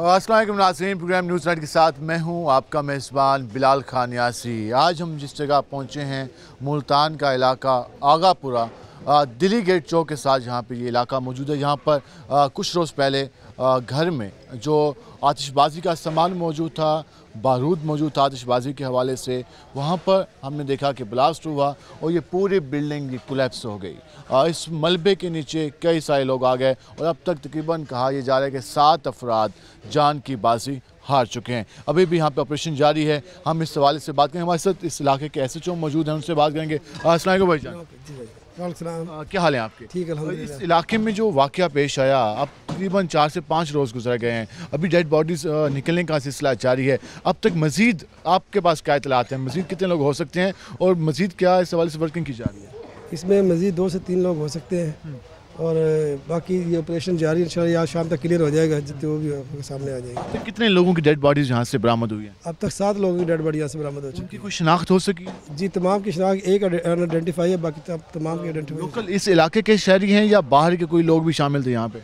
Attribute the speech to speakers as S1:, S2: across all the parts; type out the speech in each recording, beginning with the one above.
S1: असल नाजरीन programme news night के साथ मैं हूं आपका मेज़बान बिलाल खान यासी आज हम जिस जगह पहुंचे हैं मुल्तान का इलाका आगापुरा दिल्ली गेट चौक के साथ यहाँ पर ये इलाका मौजूद है यहाँ पर आ, कुछ रोज़ पहले आ, घर में जो आतिशबाजी का सामान मौजूद था बारूद मौजूद था आतिशबाजी के हवाले से वहाँ पर हमने देखा कि ब्लास्ट हुआ और ये पूरी बिल्डिंग कोलेप्स हो गई इस मलबे के नीचे कई सारे लोग आ गए और अब तक तकरीबन कहा यह जा रहा है कि सात अफराद जान की बाजी हार चुके हैं अभी भी यहाँ पे ऑपरेशन जारी है हम इस हवाले से बात करेंगे हमारे साथ इस इलाके के एस एच ओ मौजूद हैं उनसे बात करेंगे असल भाई जान क्या हाल है आपके ठीक है इस इलाके में जो वाक़ पेश आया अब तकरीबन चार से पाँच रोज़ गुजर गए हैं अभी डेड बॉडीज़ निकलने का सिलसिला जारी है अब तक मज़ीद आपके पास क्या इतलात हैं मज़ीद कितने लोग हो सकते हैं और मज़ीद क्या इस हवाले से वर्किंग की जा रही है
S2: इसमें मज़ीद दो से तीन लोग हो सकते हैं हम्म। और बाकी ये ऑपरेशन जारी इंशाल्लाह आज शाम तक क्लियर हो जाएगा जो भी आपके सामने आ जाएगा
S1: तो कितने लोगों की डेड बॉडीज यहाँ से बरामद हुई है
S2: अब तक सात लोगों की डेड बॉडी यहाँ से बरामद हो चुकी है कोई शनाख्त हो सकी जी तमाम की शनाख्त एक आइडेंटिफाई है बाकी तमाम की लोकल
S1: इस इलाके के शहरी हैं या बाहर के कोई लोग भी शामिल थे यहाँ पे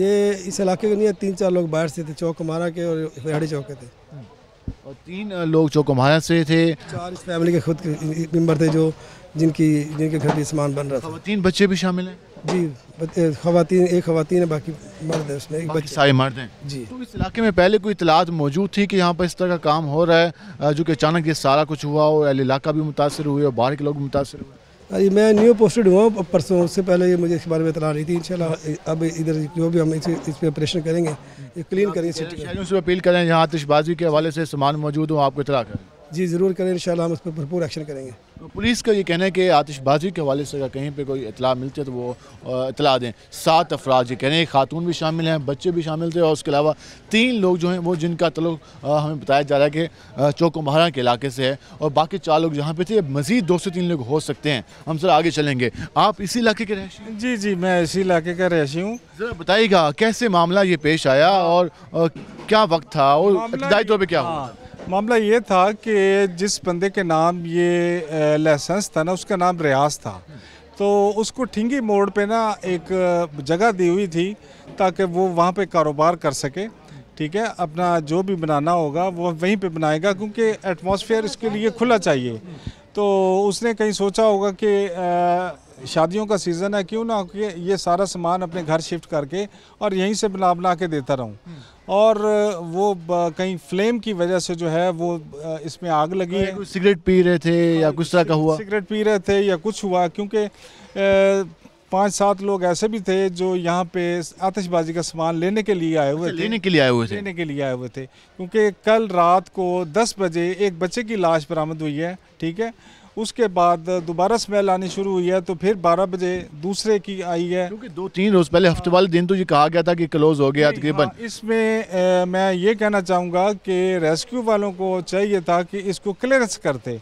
S2: ये इस इलाके के नहीं है तीन चार लोग बाहर से थे चौक कुमारा के और फरिहाड़ी चौक के थे
S1: हम्म। और तीन लोग चौक कुमारा से थे चार इस फैमिली के खुद के मेम्बर थे जो जिनकी जिनके घर भी सामान बन रहा था तीन बच्चे भी शामिल हैं जी खातन एक खातन है बाकी मर्द है उसमें एक बच्चे सारे मर्द हैं जी तो इस इलाके में पहले कोई इतलात मौजूद थी कि यहाँ पर इस तरह का काम हो रहा है जो कि अचानक ये सारा कुछ हुआ और इलाका भी मुतासर हुए और बाहर के लोग भी मुतासर हुए
S2: अरे मैं न्यू पोस्टेड हुआ हूँ परसों उससे पहले ये मुझे इस बारे में इतला रही थी इंशाल्लाह अब इधर जो भी हम इसे इस पर ऑपरेशन करेंगे ये
S1: क्लीन करेंगे अपील करें यहाँ आतिशबाजी के हवाले से सामान मौजूद हो आपको इतला करें जी ज़रूर करें इन हम उस पर भरपूर एक्शन करेंगे तो पुलिस का ये कहना है कि आतिशबाजी के हवाले से अगर कहीं पर कोई इतला मिलती है तो वो इतला दें सात अफराज ये कह रहे हैं खातून भी शामिल हैं बच्चे भी शामिल थे और उसके अलावा तीन लोग जो हैं वो जिनका तलुक हमें बताया जा रहा है कि चौको महारा के इलाके से है और बाकी चार लोग जहाँ पे थे मज़ीद दो से तीन लोग हो सकते हैं हम सर आगे चलेंगे आप इसी इलाके के रहशी जी जी मैं इसी इलाके का रहशी हूँ ज़रा बताइएगा
S3: कैसे मामला ये पेश आया और क्या वक्त था और इब्तदाई तौर पर क्या हाँ, हुआ मामला ये था कि जिस बंदे के नाम ये लाइसेंस था ना उसका नाम रियाज था तो उसको ठिंगी मोड़ पे ना एक जगह दी हुई थी ताकि वो वहाँ पे कारोबार कर सके ठीक है अपना जो भी बनाना होगा वो वहीं पे बनाएगा क्योंकि एटमॉस्फेयर इसके लिए खुला चाहिए तो उसने कहीं सोचा होगा कि शादियों का सीज़न है क्यों ना कि ये सारा सामान अपने घर शिफ्ट करके और यहीं से बना बना के देता रहूं हम्म। और वो कहीं फ्लेम की वजह से जो है वो इसमें आग लगी है
S1: सिगरेट पी रहे थे या कुछ तरह का हुआ
S3: सिगरेट पी रहे थे या कुछ हुआ क्योंकि पाँच सात लोग ऐसे भी थे जो यहाँ पे आतिशबाजी का सामान लेने के लिए आए हुए अच्छा, थे लेने के लिए आए हुए थे लेने के लिए आए हुए थे क्योंकि कल रात को दस बजे एक बच्चे की लाश बरामद हुई है ठीक है उसके बाद दोबारा स्मेल आनी शुरू हुई है तो फिर 12 बजे दूसरे की आई है क्योंकि दो तीन रोज़ पहले हफ्ते वाले दिन तो ये कहा
S1: गया था कि क्लोज हो गया तकरीबन हाँ,
S3: इसमें मैं ये कहना चाहूँगा कि रेस्क्यू वालों को चाहिए था कि इसको क्लियरेंस करते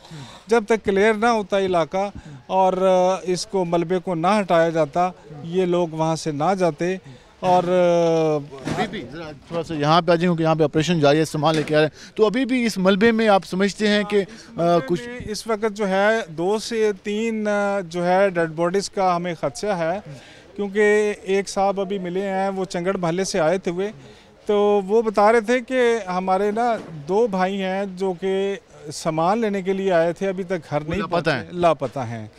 S3: जब तक क्लियर ना होता इलाका और इसको मलबे को ना हटाया जाता ये लोग वहाँ से ना जाते और अभी भी थोड़ा सा यहाँ पे आ जाए यहाँ पे ऑपरेशन जारी है सामान लेके आ रहे हैं तो अभी भी इस मलबे में आप समझते हैं कि हाँ, कुछ इस वक्त जो है दो से तीन जो है डेड बॉडीज़ का हमें खदशा है क्योंकि एक साहब अभी मिले हैं वो चंगड़ भले से आए थे हुए तो वो बता रहे थे कि हमारे ना दो भाई हैं जो कि सामान लेने के लिए आए थे अभी तक घर नहीं पता है लापता हैं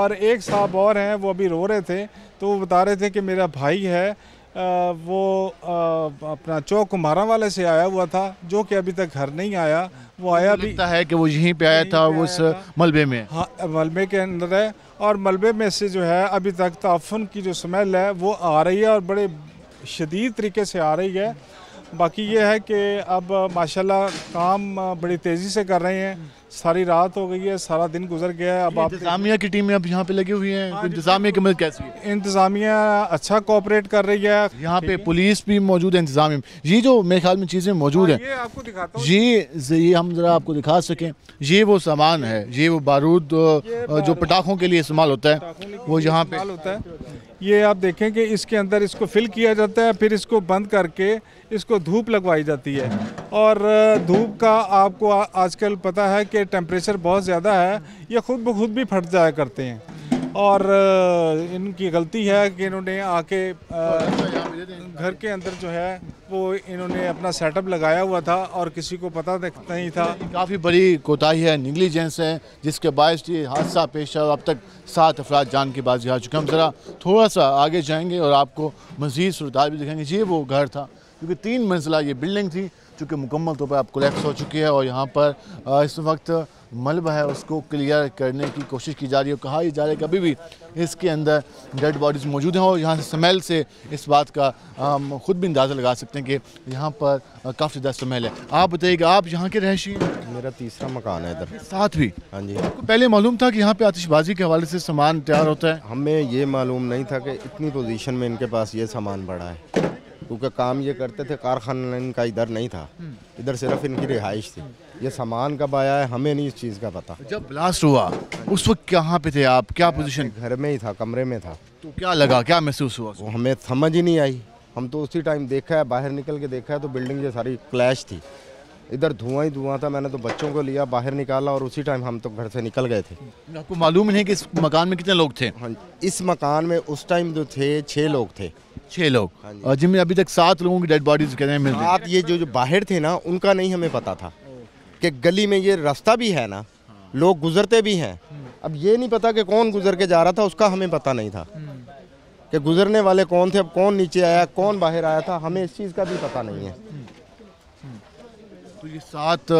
S3: और एक साहब और हैं वो अभी रो रहे थे तो वो बता रहे थे कि मेरा भाई है वो अपना चौक कुम्हारा वाले से आया हुआ था जो कि अभी तक घर नहीं आया वो आया भी लगता है कि वो यहीं पे आया था उस
S1: मलबे में हाँ
S3: मलबे के अंदर है और मलबे में से जो है अभी तक ताफन की जो स्मेल है वो आ रही है और बड़े शदीद तरीके से आ रही है बाकी ये है कि अब माशाल्लाह काम बड़ी तेज़ी से कर रहे हैं सारी रात हो गई है सारा दिन गुजर गया है अब आप इंतजामिया की टीमें
S1: अब यहाँ पे लगी हुई हैं हाँ इंतजामिया की मदद कैसी है इंतजामिया अच्छा कोऑपरेट कर रही है यहाँ पे पुलिस भी मौजूद है इंतजामिया ये जो मेरे ख्याल में चीज़ें मौजूद हाँ, हैं ये आपको ये ये हम ज़रा आपको दिखा सकें ये वो सामान है ये वो बारूद जो पटाखों के लिए
S3: इस्तेमाल होता है वो यहाँ पे होता है ये आप देखें कि इसके अंदर इसको फिल किया जाता है फिर इसको बंद करके इसको धूप लगवाई जाती है और धूप का आपको आजकल पता है कि टेम्परेचर बहुत ज़्यादा है ये खुद ब खुद भी फट जाया करते हैं और इनकी गलती है कि इन्होंने आके घर के अंदर जो है वो इन्होंने अपना सेटअप लगाया हुआ था और किसी को पता नहीं था काफ़ी
S1: बड़ी कोताही है निगलीजेंस है जिसके बायस ये हादसा पेश है अब तक सात अफराद जान की बाजी आ चुके हैं हम ज़रा थोड़ा सा आगे जाएंगे और आपको मज़ीद सुरदार भी दिखाएंगे ये वो घर था क्योंकि तीन मंजिला ये बिल्डिंग थी चूँकि मुकम्मल तौर पर आप कोलेक्स हो चुकी है और यहाँ पर इस वक्त मलब है उसको क्लियर करने की कोशिश की जा रही है कहा जा रहा है कि अभी भी इसके अंदर डेड बॉडीज़ मौजूद हैं और यहाँ से स्मेल से इस बात का हम खुद भी अंदाज़ा लगा सकते हैं कि यहाँ पर काफ़ी ज़्यादा स्मेल है आप बताइएगा आप यहाँ के रहशी मेरा तीसरा मकान है इधर साथ भी हाँ जी आपको पहले मालूम था कि यहाँ पर आतिशबाजी के हवाले से
S4: सामान तैयार होता है हमें ये मालूम नहीं था कि इतनी पोजिशन में इनके पास ये सामान बढ़ा है क्योंकि काम ये करते थे कारखाना इनका इधर नहीं था हम्म। इधर सिर्फ इनकी रिहाइश थी ये सामान कब आया है हमें नहीं इस चीज़ का पता
S1: जब ब्लास्ट हुआ उस वक्त कहाँ पे थे आप
S4: क्या पोजीशन घर में ही था कमरे में था तो क्या लगा क्या महसूस हुआ वो हमें समझ ही नहीं आई हम तो उसी टाइम देखा है बाहर निकल के देखा है तो बिल्डिंग ये सारी क्लैश थी इधर धुआं ही धुआं था मैंने तो बच्चों को लिया बाहर निकाला और उसी टाइम हम तो घर से निकल गए थे
S1: आपको मालूम नहीं कि इस मकान
S4: में कितने लोग थे हाँ इस मकान में उस टाइम जो थे छः लोग थे छः लोग हाँ जिनमें अभी तक सात लोगों की डेड बॉडीज कहते हैं सात ये जो जो बाहर थे ना उनका नहीं हमें पता था कि गली में ये रास्ता भी है ना हाँ। लोग गुजरते भी हैं हम्म। अब ये नहीं पता कि कौन गुजर के जा रहा था उसका हमें पता नहीं था हम्म। कि गुजरने वाले कौन थे अब कौन नीचे आया कौन बाहर आया था हमें इस चीज़ का भी पता नहीं है हम्म। तो ये साथ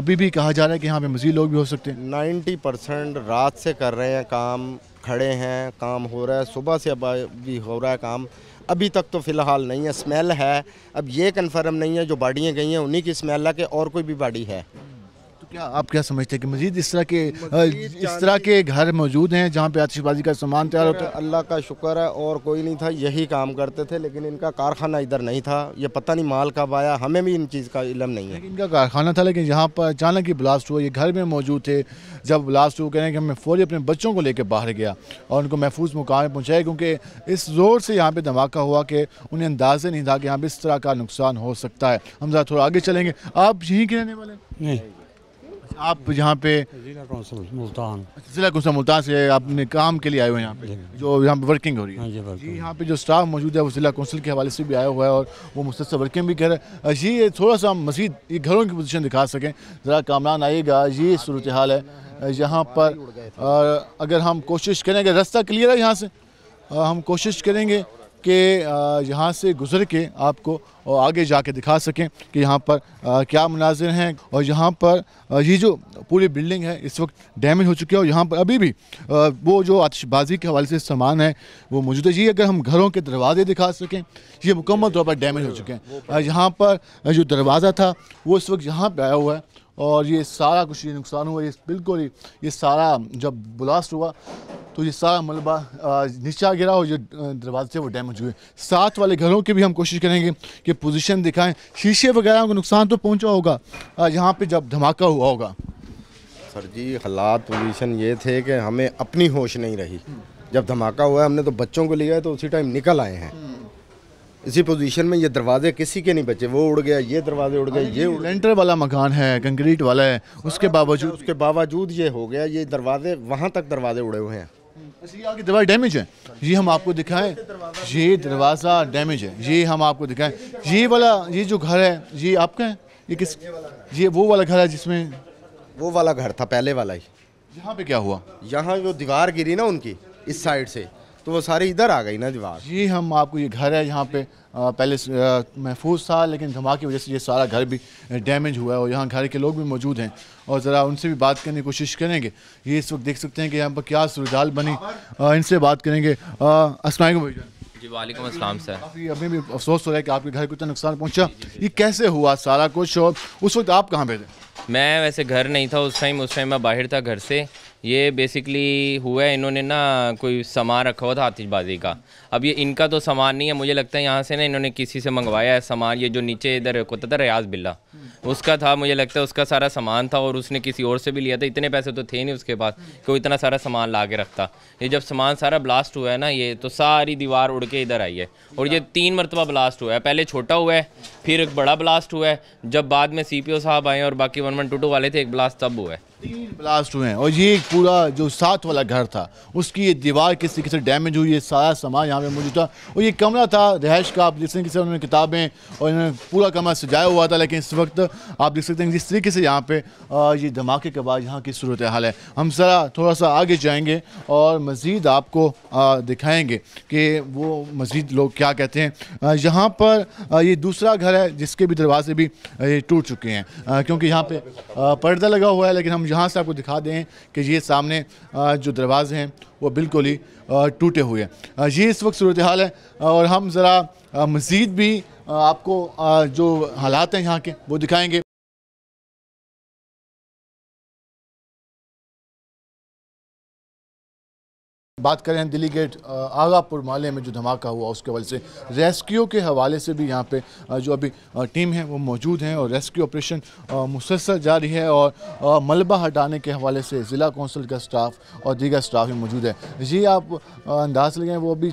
S4: अभी भी कहा जा रहा है कि यहाँ पे मजीद लोग भी हो सकते हैं नाइन्टी परसेंट रात से कर रहे हैं काम खड़े हैं काम हो रहा है सुबह से अब भी हो रहा है काम अभी तक तो फ़िलहाल नहीं है स्मेल है अब ये कन्फर्म नहीं है जो बाड़ियाँ गई हैं उन्हीं की स्मेल है कि और कोई भी बाड़ी है
S1: क्या आप क्या समझते हैं कि मजीद इस तरह के इस तरह के घर मौजूद हैं जहाँ पे आतिशबाजी का सामान तैयार होता है
S4: अल्लाह का शुक्र है और कोई नहीं था यही काम करते थे लेकिन इनका कारखाना इधर नहीं था ये पता नहीं माल कब आया हमें भी इन चीज़ का इलम नहीं है
S1: इनका कारखाना था लेकिन यहाँ पर अचानक ही ब्लास्ट हुआ ये घर में मौजूद थे जब ब्लास्ट हुआ कह रहे हैं कि हमें फौरी अपने बच्चों को लेकर बाहर गया और उनको महफूज मुकाम में पहुँचाया क्योंकि इस ज़ोर से यहाँ पर धमाका हुआ कि उन्हें अंदाजे नहीं था कि यहाँ पर इस तरह का नुकसान हो सकता है हम ज़रा थोड़ा आगे चलेंगे आप यहीं के रहने वाले नहीं आप यहाँ पे
S5: जिला मुल्तान
S1: जिला कौंसिल मुल्तान से आपने काम के लिए आए हुए हैं यहाँ पे जो यहाँ पे वर्किंग हो रही है हाँ जी, यहाँ पे जो स्टाफ मौजूद है वो जिला कौंसिल के हवाले से भी आया हुआ है और वो मुसलसल वर्किंग भी कर रहे हैं जी थोड़ा सा हम मजीद ये घरों की पोजिशन दिखा सकें ज़रा कामरान आइएगा ये सूरत हाल है यहाँ पर अगर हम कोशिश करें अगर रास्ता क्लियर है यहाँ से हम कोशिश करेंगे कि यहाँ से गुज़र के आपको आगे जा के दिखा सकें कि यहाँ पर क्या मनाजिर हैं और यहाँ पर ये जो पूरी बिल्डिंग है इस वक्त डैमेज हो चुकी है और यहाँ पर अभी भी वो जो आतिशबाजी के हवाले से सामान है वो मौजूद है ये अगर हम घरों के दरवाजे दिखा सकें ये मुकम्मल तौर पर डैमेज हो चुके हैं यहाँ पर जो दरवाज़ा था वो इस वक्त यहाँ पर आया हुआ है और ये सारा कुछ ये नुकसान हुआ ये बिल्कुल ही ये सारा जब ब्लास्ट हुआ तो ये सारा मलबा नीचा गिरा और जो दरवाजे वो डैमेज हुए साथ वाले घरों की भी हम कोशिश करेंगे कि पोजीशन दिखाएं शीशे वगैरह को नुकसान तो पहुंचा होगा यहाँ पे जब धमाका हुआ होगा
S4: सर जी हालात पोजीशन ये थे कि हमें अपनी होश नहीं रही जब धमाका हुआ हमने तो बच्चों को लिया है तो उसी टाइम निकल आए हैं इसी पोजीशन में ये दरवाजे किसी के नहीं बचे वो उड़ गया ये दरवाजे उड़ गए ये
S1: लेंटर वाला मकान है कंक्रीट वाला है उसके हाँ, बावजूद उसके बावजूद ये हो गया ये दरवाजे वहाँ तक दरवाजे उड़े हुए हैं इसलिए डैमेज है ये हम आपको दिखाएं ये दरवाज़ा डैमेज है ये हम आपको दिखाएं ये वाला ये जो घर है ये आपका है ये किस ये वो वाला घर है
S4: जिसमें वो वाला घर था पहले वाला ही
S1: यहाँ पे क्या हुआ
S4: यहाँ जो दीवार गिरी ना
S1: उनकी इस साइड से तो वो सारी इधर आ गई ना दीवार जी हम आपको ये घर है यहाँ पे आ, पहले महफूज था लेकिन धमाके की वजह से ये सारा घर भी डैमेज हुआ है और यहाँ घर के लोग भी मौजूद हैं और ज़रा उनसे भी बात करने की कोशिश करेंगे ये इस वक्त देख सकते हैं कि यहाँ पर क्या सुरजाल बनी इनसे बात करेंगे असल भाई
S6: जी वालेकुम अस्सलाम सर
S1: काफ़ी अभी भी अफसोस हो रहा है कि आपके घर को इतना नुकसान पहुँचा ये कैसे हुआ सारा कुछ और उस वक्त आप कहाँ पे थे
S6: मैं वैसे घर नहीं था उस टाइम उस टाइम मैं बाहर था घर से ये बेसिकली हुआ है इन्होंने ना कोई सामान रखा हुआ था आतिशबाजी का अब ये इनका तो सामान नहीं है मुझे लगता है यहाँ से ना इन्होंने किसी से मंगवाया है सामान ये जो नीचे इधर होता था रियाज बिल्ला उसका था मुझे लगता है उसका सारा सामान था और उसने किसी और से भी लिया था इतने पैसे तो थे नहीं उसके पास कि वो इतना सारा सामान ला के रखता ये जब सामान सारा ब्लास्ट हुआ है ना ये तो सारी दीवार उड़ के इधर आई है और ये तीन मरतबा ब्लास्ट हुआ है पहले छोटा हुआ है फिर एक बड़ा ब्लास्ट हुआ है जब बाद में सी साहब आए और बाकी वन वन टू टू वाले थे एक ब्लास्ट तब हुआ है
S1: तीन ब्लास्ट हुए हैं और ये पूरा जो साथ वाला घर था उसकी ये दीवार किस तरीके से डैमेज हुई ये सारा सामान यहाँ पे मौजूद था और ये कमरा था रहायश का आप देख सकते हैं उन्होंने किताबें और इन्होंने पूरा कमरा सजाया हुआ था लेकिन इस वक्त आप देख सकते हैं जिस तरीके से यहाँ पे ये धमाके के बाद यहाँ की सूरत हाल है हम ज़रा थोड़ा सा आगे जाएँगे और मज़ीद आपको दिखाएँगे कि वो मज़ीद लोग क्या कहते हैं यहाँ पर ये दूसरा घर है जिसके भी दरवाजे भी टूट चुके हैं क्योंकि यहाँ पर पर्दा लगा हुआ है लेकिन हम यहाँ से आपको दिखा दें कि ये सामने जो दरवाजे हैं वो बिल्कुल ही टूटे हुए हैं ये इस वक्त सूरत हाल है और हम ज़रा मज़ीद भी आपको जो हालात हैं यहाँ के वो दिखाएँगे बात करें दिल्ली गेट आगापुर माले में जो धमाका हुआ उसके वजह से रेस्क्यू के हवाले से भी यहाँ पे जो अभी टीम है वो मौजूद हैं और रेस्क्यू ऑपरेशन मुसलसल जारी है और मलबा हटाने के हवाले से ज़िला कौंसिल का स्टाफ और दीगर स्टाफ भी मौजूद है ये आप अंदाज़ लगे वो अभी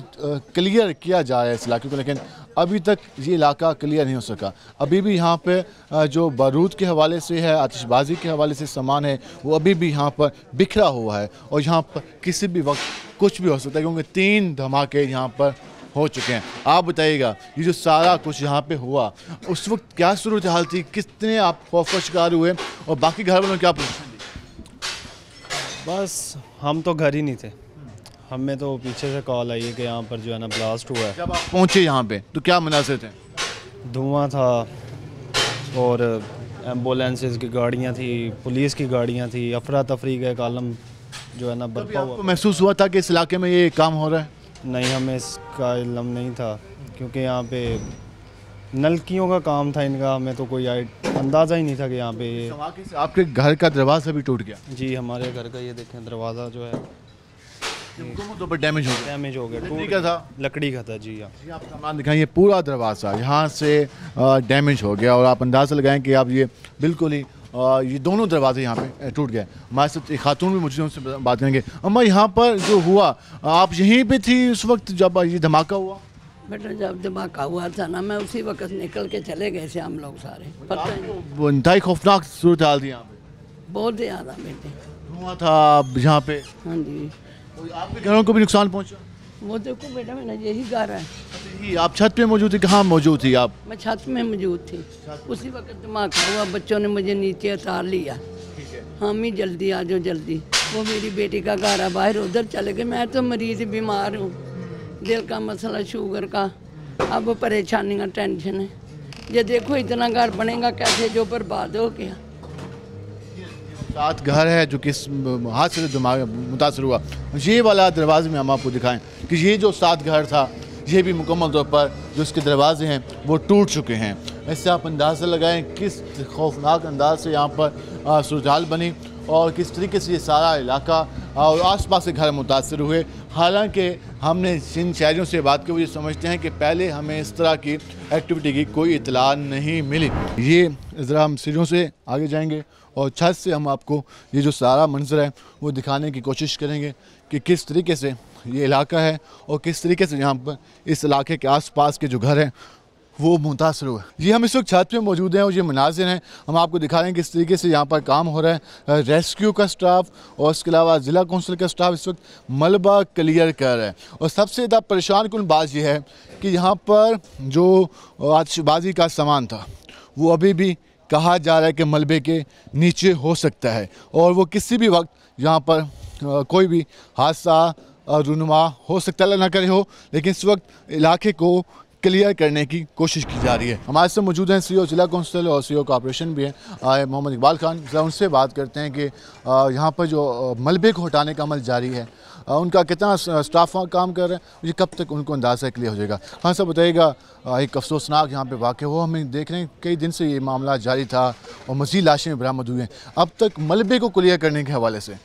S1: क्लियर किया जा रहा है इस इलाके को लेकिन अभी तक ये इलाका क्लियर नहीं हो सका अभी भी यहाँ पर जो बारूद के हवाले से है आतिशबाजी के हवाले से सामान है वो अभी भी यहाँ पर बिखरा हुआ है और यहाँ पर किसी भी वक्त कुछ भी हो सकता है क्योंकि तीन धमाके यहाँ पर हो चुके हैं आप बताइएगा ये जो सारा कुछ यहाँ पे हुआ उस वक्त क्या सूरत हाल थी कितने आप खौफ शिकार हुए और बाकी घर वालों क्या परेशानी बस हम तो घर ही नहीं थे हमें तो पीछे से कॉल आई है कि यहाँ पर जो है ना ब्लास्ट हुआ है जब आप पहुँचे यहाँ पे तो क्या मुनासिब थे धुआं था और एम्बुलेंसेज uh, की गाड़ियाँ
S2: थी पुलिस की गाड़ियाँ थी अफरा तफरी का एक आलम जो है ना बरपा हुआ
S1: महसूस हुआ था कि इस इलाके में ये काम हो रहा है नहीं हमें इसका इलम नहीं था क्योंकि यहाँ पे नलकियों का काम था इनका हमें तो कोई अंदाज़ा ही नहीं था कि यहाँ पे आपके घर का दरवाज़ा भी टूट गया
S2: जी हमारे घर का ये देखें दरवाज़ा जो है
S1: डैमेज हो गया डैमेज हो गया था तो लकड़ी का था जी हाँ। जी सामान पूरा दरवाज़ा यहाँ से डैमेज हो गया और आप अंदाज़ा लगाएं कि आप ये बिल्कुल ही ये दोनों दरवाजे यहाँ पे टूट गए हमारे साथ खातून भी मुझे उनसे बात करेंगे अम्मा यहाँ पर जो हुआ आप यहीं पे थी उस वक्त जब ये धमाका हुआ
S5: बेटा जब धमाका हुआ था ना मैं उसी वक्त निकल के चले गए थे हम लोग सारे पता
S1: खौफनाक सूरत हाल थी यहाँ पे
S7: बहुत ज़्यादा बेटे हुआ
S1: था यहाँ पे हाँ जी घरों को भी नुकसान पहुँचा
S7: वो देखो बेटा मैंने यही गा रहा है अच्छा,
S1: यही आप छत पे मौजूद थी कहाँ मौजूद थी आप
S7: मैं छत में मौजूद थी उसी वक्त धमाका हुआ बच्चों ने मुझे नीचे उतार
S5: लिया हम ही जल्दी आ जाओ जल्दी वो मेरी बेटी का गारा बाहर उधर चले गए मैं तो मरीज बीमार हूँ दिल का मसला शुगर का अब परेशानी का टेंशन है ये देखो इतना घर बनेगा कैसे जो बर्बाद हो गया
S1: सात घर है जो कि हाथ से तो दिमाग मुतासर हुआ ये वाला दरवाज़े में हम आपको दिखाएं कि ये जो सात घर था ये भी मुकम्मल तौर पर जो इसके दरवाजे हैं वो टूट चुके हैं ऐसे आप अंदाज़ा लगाएं किस खौफनाक अंदाज से यहाँ पर सुरजाल बनी और किस तरीके से ये सारा इलाका और आस पास के घर मुतासर हुए हालांकि हमने जिन शहरीों से बात की वो ये समझते हैं कि पहले हमें इस तरह की एक्टिविटी की कोई इतला नहीं मिली ये ज़रा हम सीढ़ियों से आगे जाएंगे और छत से हम आपको ये जो सारा मंजर है वो दिखाने की कोशिश करेंगे कि किस तरीके से ये इलाका है और किस तरीके से यहाँ पर इस इलाके के आसपास के जो घर हैं वो मुतासर हुआ जी हम इस वक्त छत पे मौजूद हैं और ये मनाजिर हैं हम आपको दिखा रहे हैं किस तरीके से यहाँ पर काम हो रहा है रेस्क्यू का स्टाफ और उसके अलावा ज़िला कौंसिल का स्टाफ इस वक्त मलबा क्लियर कर रहा है और सबसे ज़्यादा परेशान कुल बात यह है कि यहाँ पर जो आतिशबाजी का सामान था वो अभी भी कहा जा रहा है कि मलबे के नीचे हो सकता है और वो किसी भी वक्त यहाँ पर कोई भी हादसा रुनुमा हो सकता है ना करे हो लेकिन इस वक्त इलाके को क्लियर करने की कोशिश की जा रही है हमारे से मौजूद हैं सीओ जिला कौंसल और सीओ कॉरपोरेशन भी हैं मोहम्मद इकबाल खान जरा उनसे बात करते हैं कि यहाँ पर जो मलबे को हटाने का अमल जारी है उनका कितना स्टाफ काम कर रहे हैं ये कब तक उनको अंदाज़ा क्लियर हो जाएगा हाँ सब बताइएगा एक अफसोसनाक यहाँ पर वाक़ हो हमें देख रहे हैं कई दिन से ये मामला जारी था और मजीद लाशें बरामद हुई हैं अब तक मलबे को क्लियर करने के हवाले से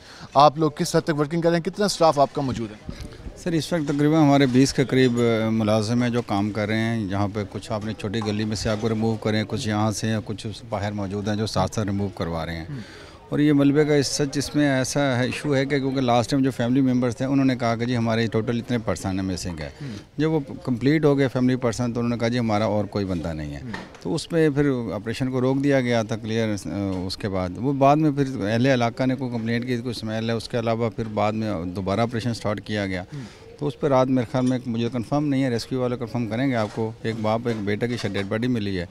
S1: आप लोग किस हद तक वर्किंग कर रहे हैं कितना स्टाफ आपका मौजूद है
S2: सर इस वक्त तकरीबन हमारे 20 के करीब मुलाजिम हैं जो काम कर रहे हैं यहाँ पे कुछ आपने छोटी गली में से आपको रिमूव करें कुछ यहाँ से कुछ बाहर मौजूद हैं जो साथ साथ रिमूव करवा रहे हैं और ये मलबे का इस सच इसमें ऐसा है इशू है कि क्योंकि लास्ट टाइम जो फैमिली मेम्बर्स थे उन्होंने कहा कि जी हमारे टोटल इतने पर्सन हैं मिसिंग है हम्म। जब वो कंप्लीट हो गए फैमिली पर्सन तो उन्होंने कहा जी हमारा और कोई बंदा नहीं है हम्म। तो उसमें फिर ऑपरेशन को रोक दिया गया था क्लियर उसके बाद वो बाद में फिर अहले इलाका ने कोई कंप्लेंट की कोई स्मेल है उसके अलावा फिर बाद में दोबारा ऑपरेशन स्टार्ट किया गया हम्म। तो उस पर रात मेरे ख्याल में मुझे कन्फर्म तो नहीं है रेस्क्यू वाले कन्फर्म करेंगे आपको एक बाप एक बेटा की डेड बॉडी मिली है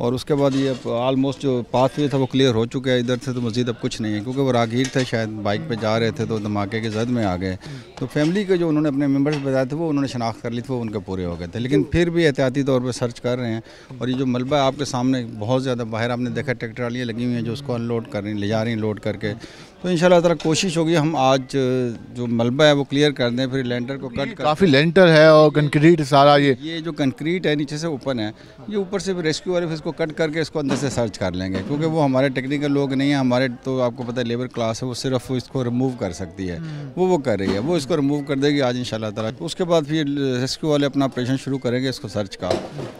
S2: और उसके बाद ये आलमोस्ट जो पाथ हुए था वो क्लियर हो चुका है इधर से तो मज़ीद अब कुछ नहीं है क्योंकि वो रागीर थे शायद बाइक पे जा रहे थे तो धमाके के जद में आ गए तो फैमिली के जो उन्होंने अपने मेम्बर्स बताए थे वो उन्होंने शनाख्त कर ली थी वो उनके पूरे हो गए थे लेकिन फिर भी एहतियाती तौर पर सर्च कर रहे हैं और ये जो मलबा आपके सामने बहुत ज़्यादा बाहर आपने देखा ट्रैक्टर वालियाँ लगी हुई हैं जो उसको अनलोड कर रही ले जा रही हैं लोड करके तो इन शाला कोशिश होगी हम आज जो मलबा है वो क्लियर कर दें फिर लेंटर को कट कर काफ़ी लेंटर है और कंक्रीट सारा ये ये जो कंक्रीट है नीचे से ओपन है ये ऊपर से भी रेस्क्यू वाले फिर इसको कट करके इसको अंदर से सर्च कर लेंगे क्योंकि वो हमारे टेक्निकल लोग नहीं है हमारे तो आपको पता है लेबर क्लास है वो सिर्फ इसको रिमूव कर सकती है हम्म। वो वो कर रही है वो इसको रिमूव कर देगी आज इन शाला उसके बाद फिर रेस्क्यू वाले अपना ऑपरेशन शुरू करेंगे इसको सर्च का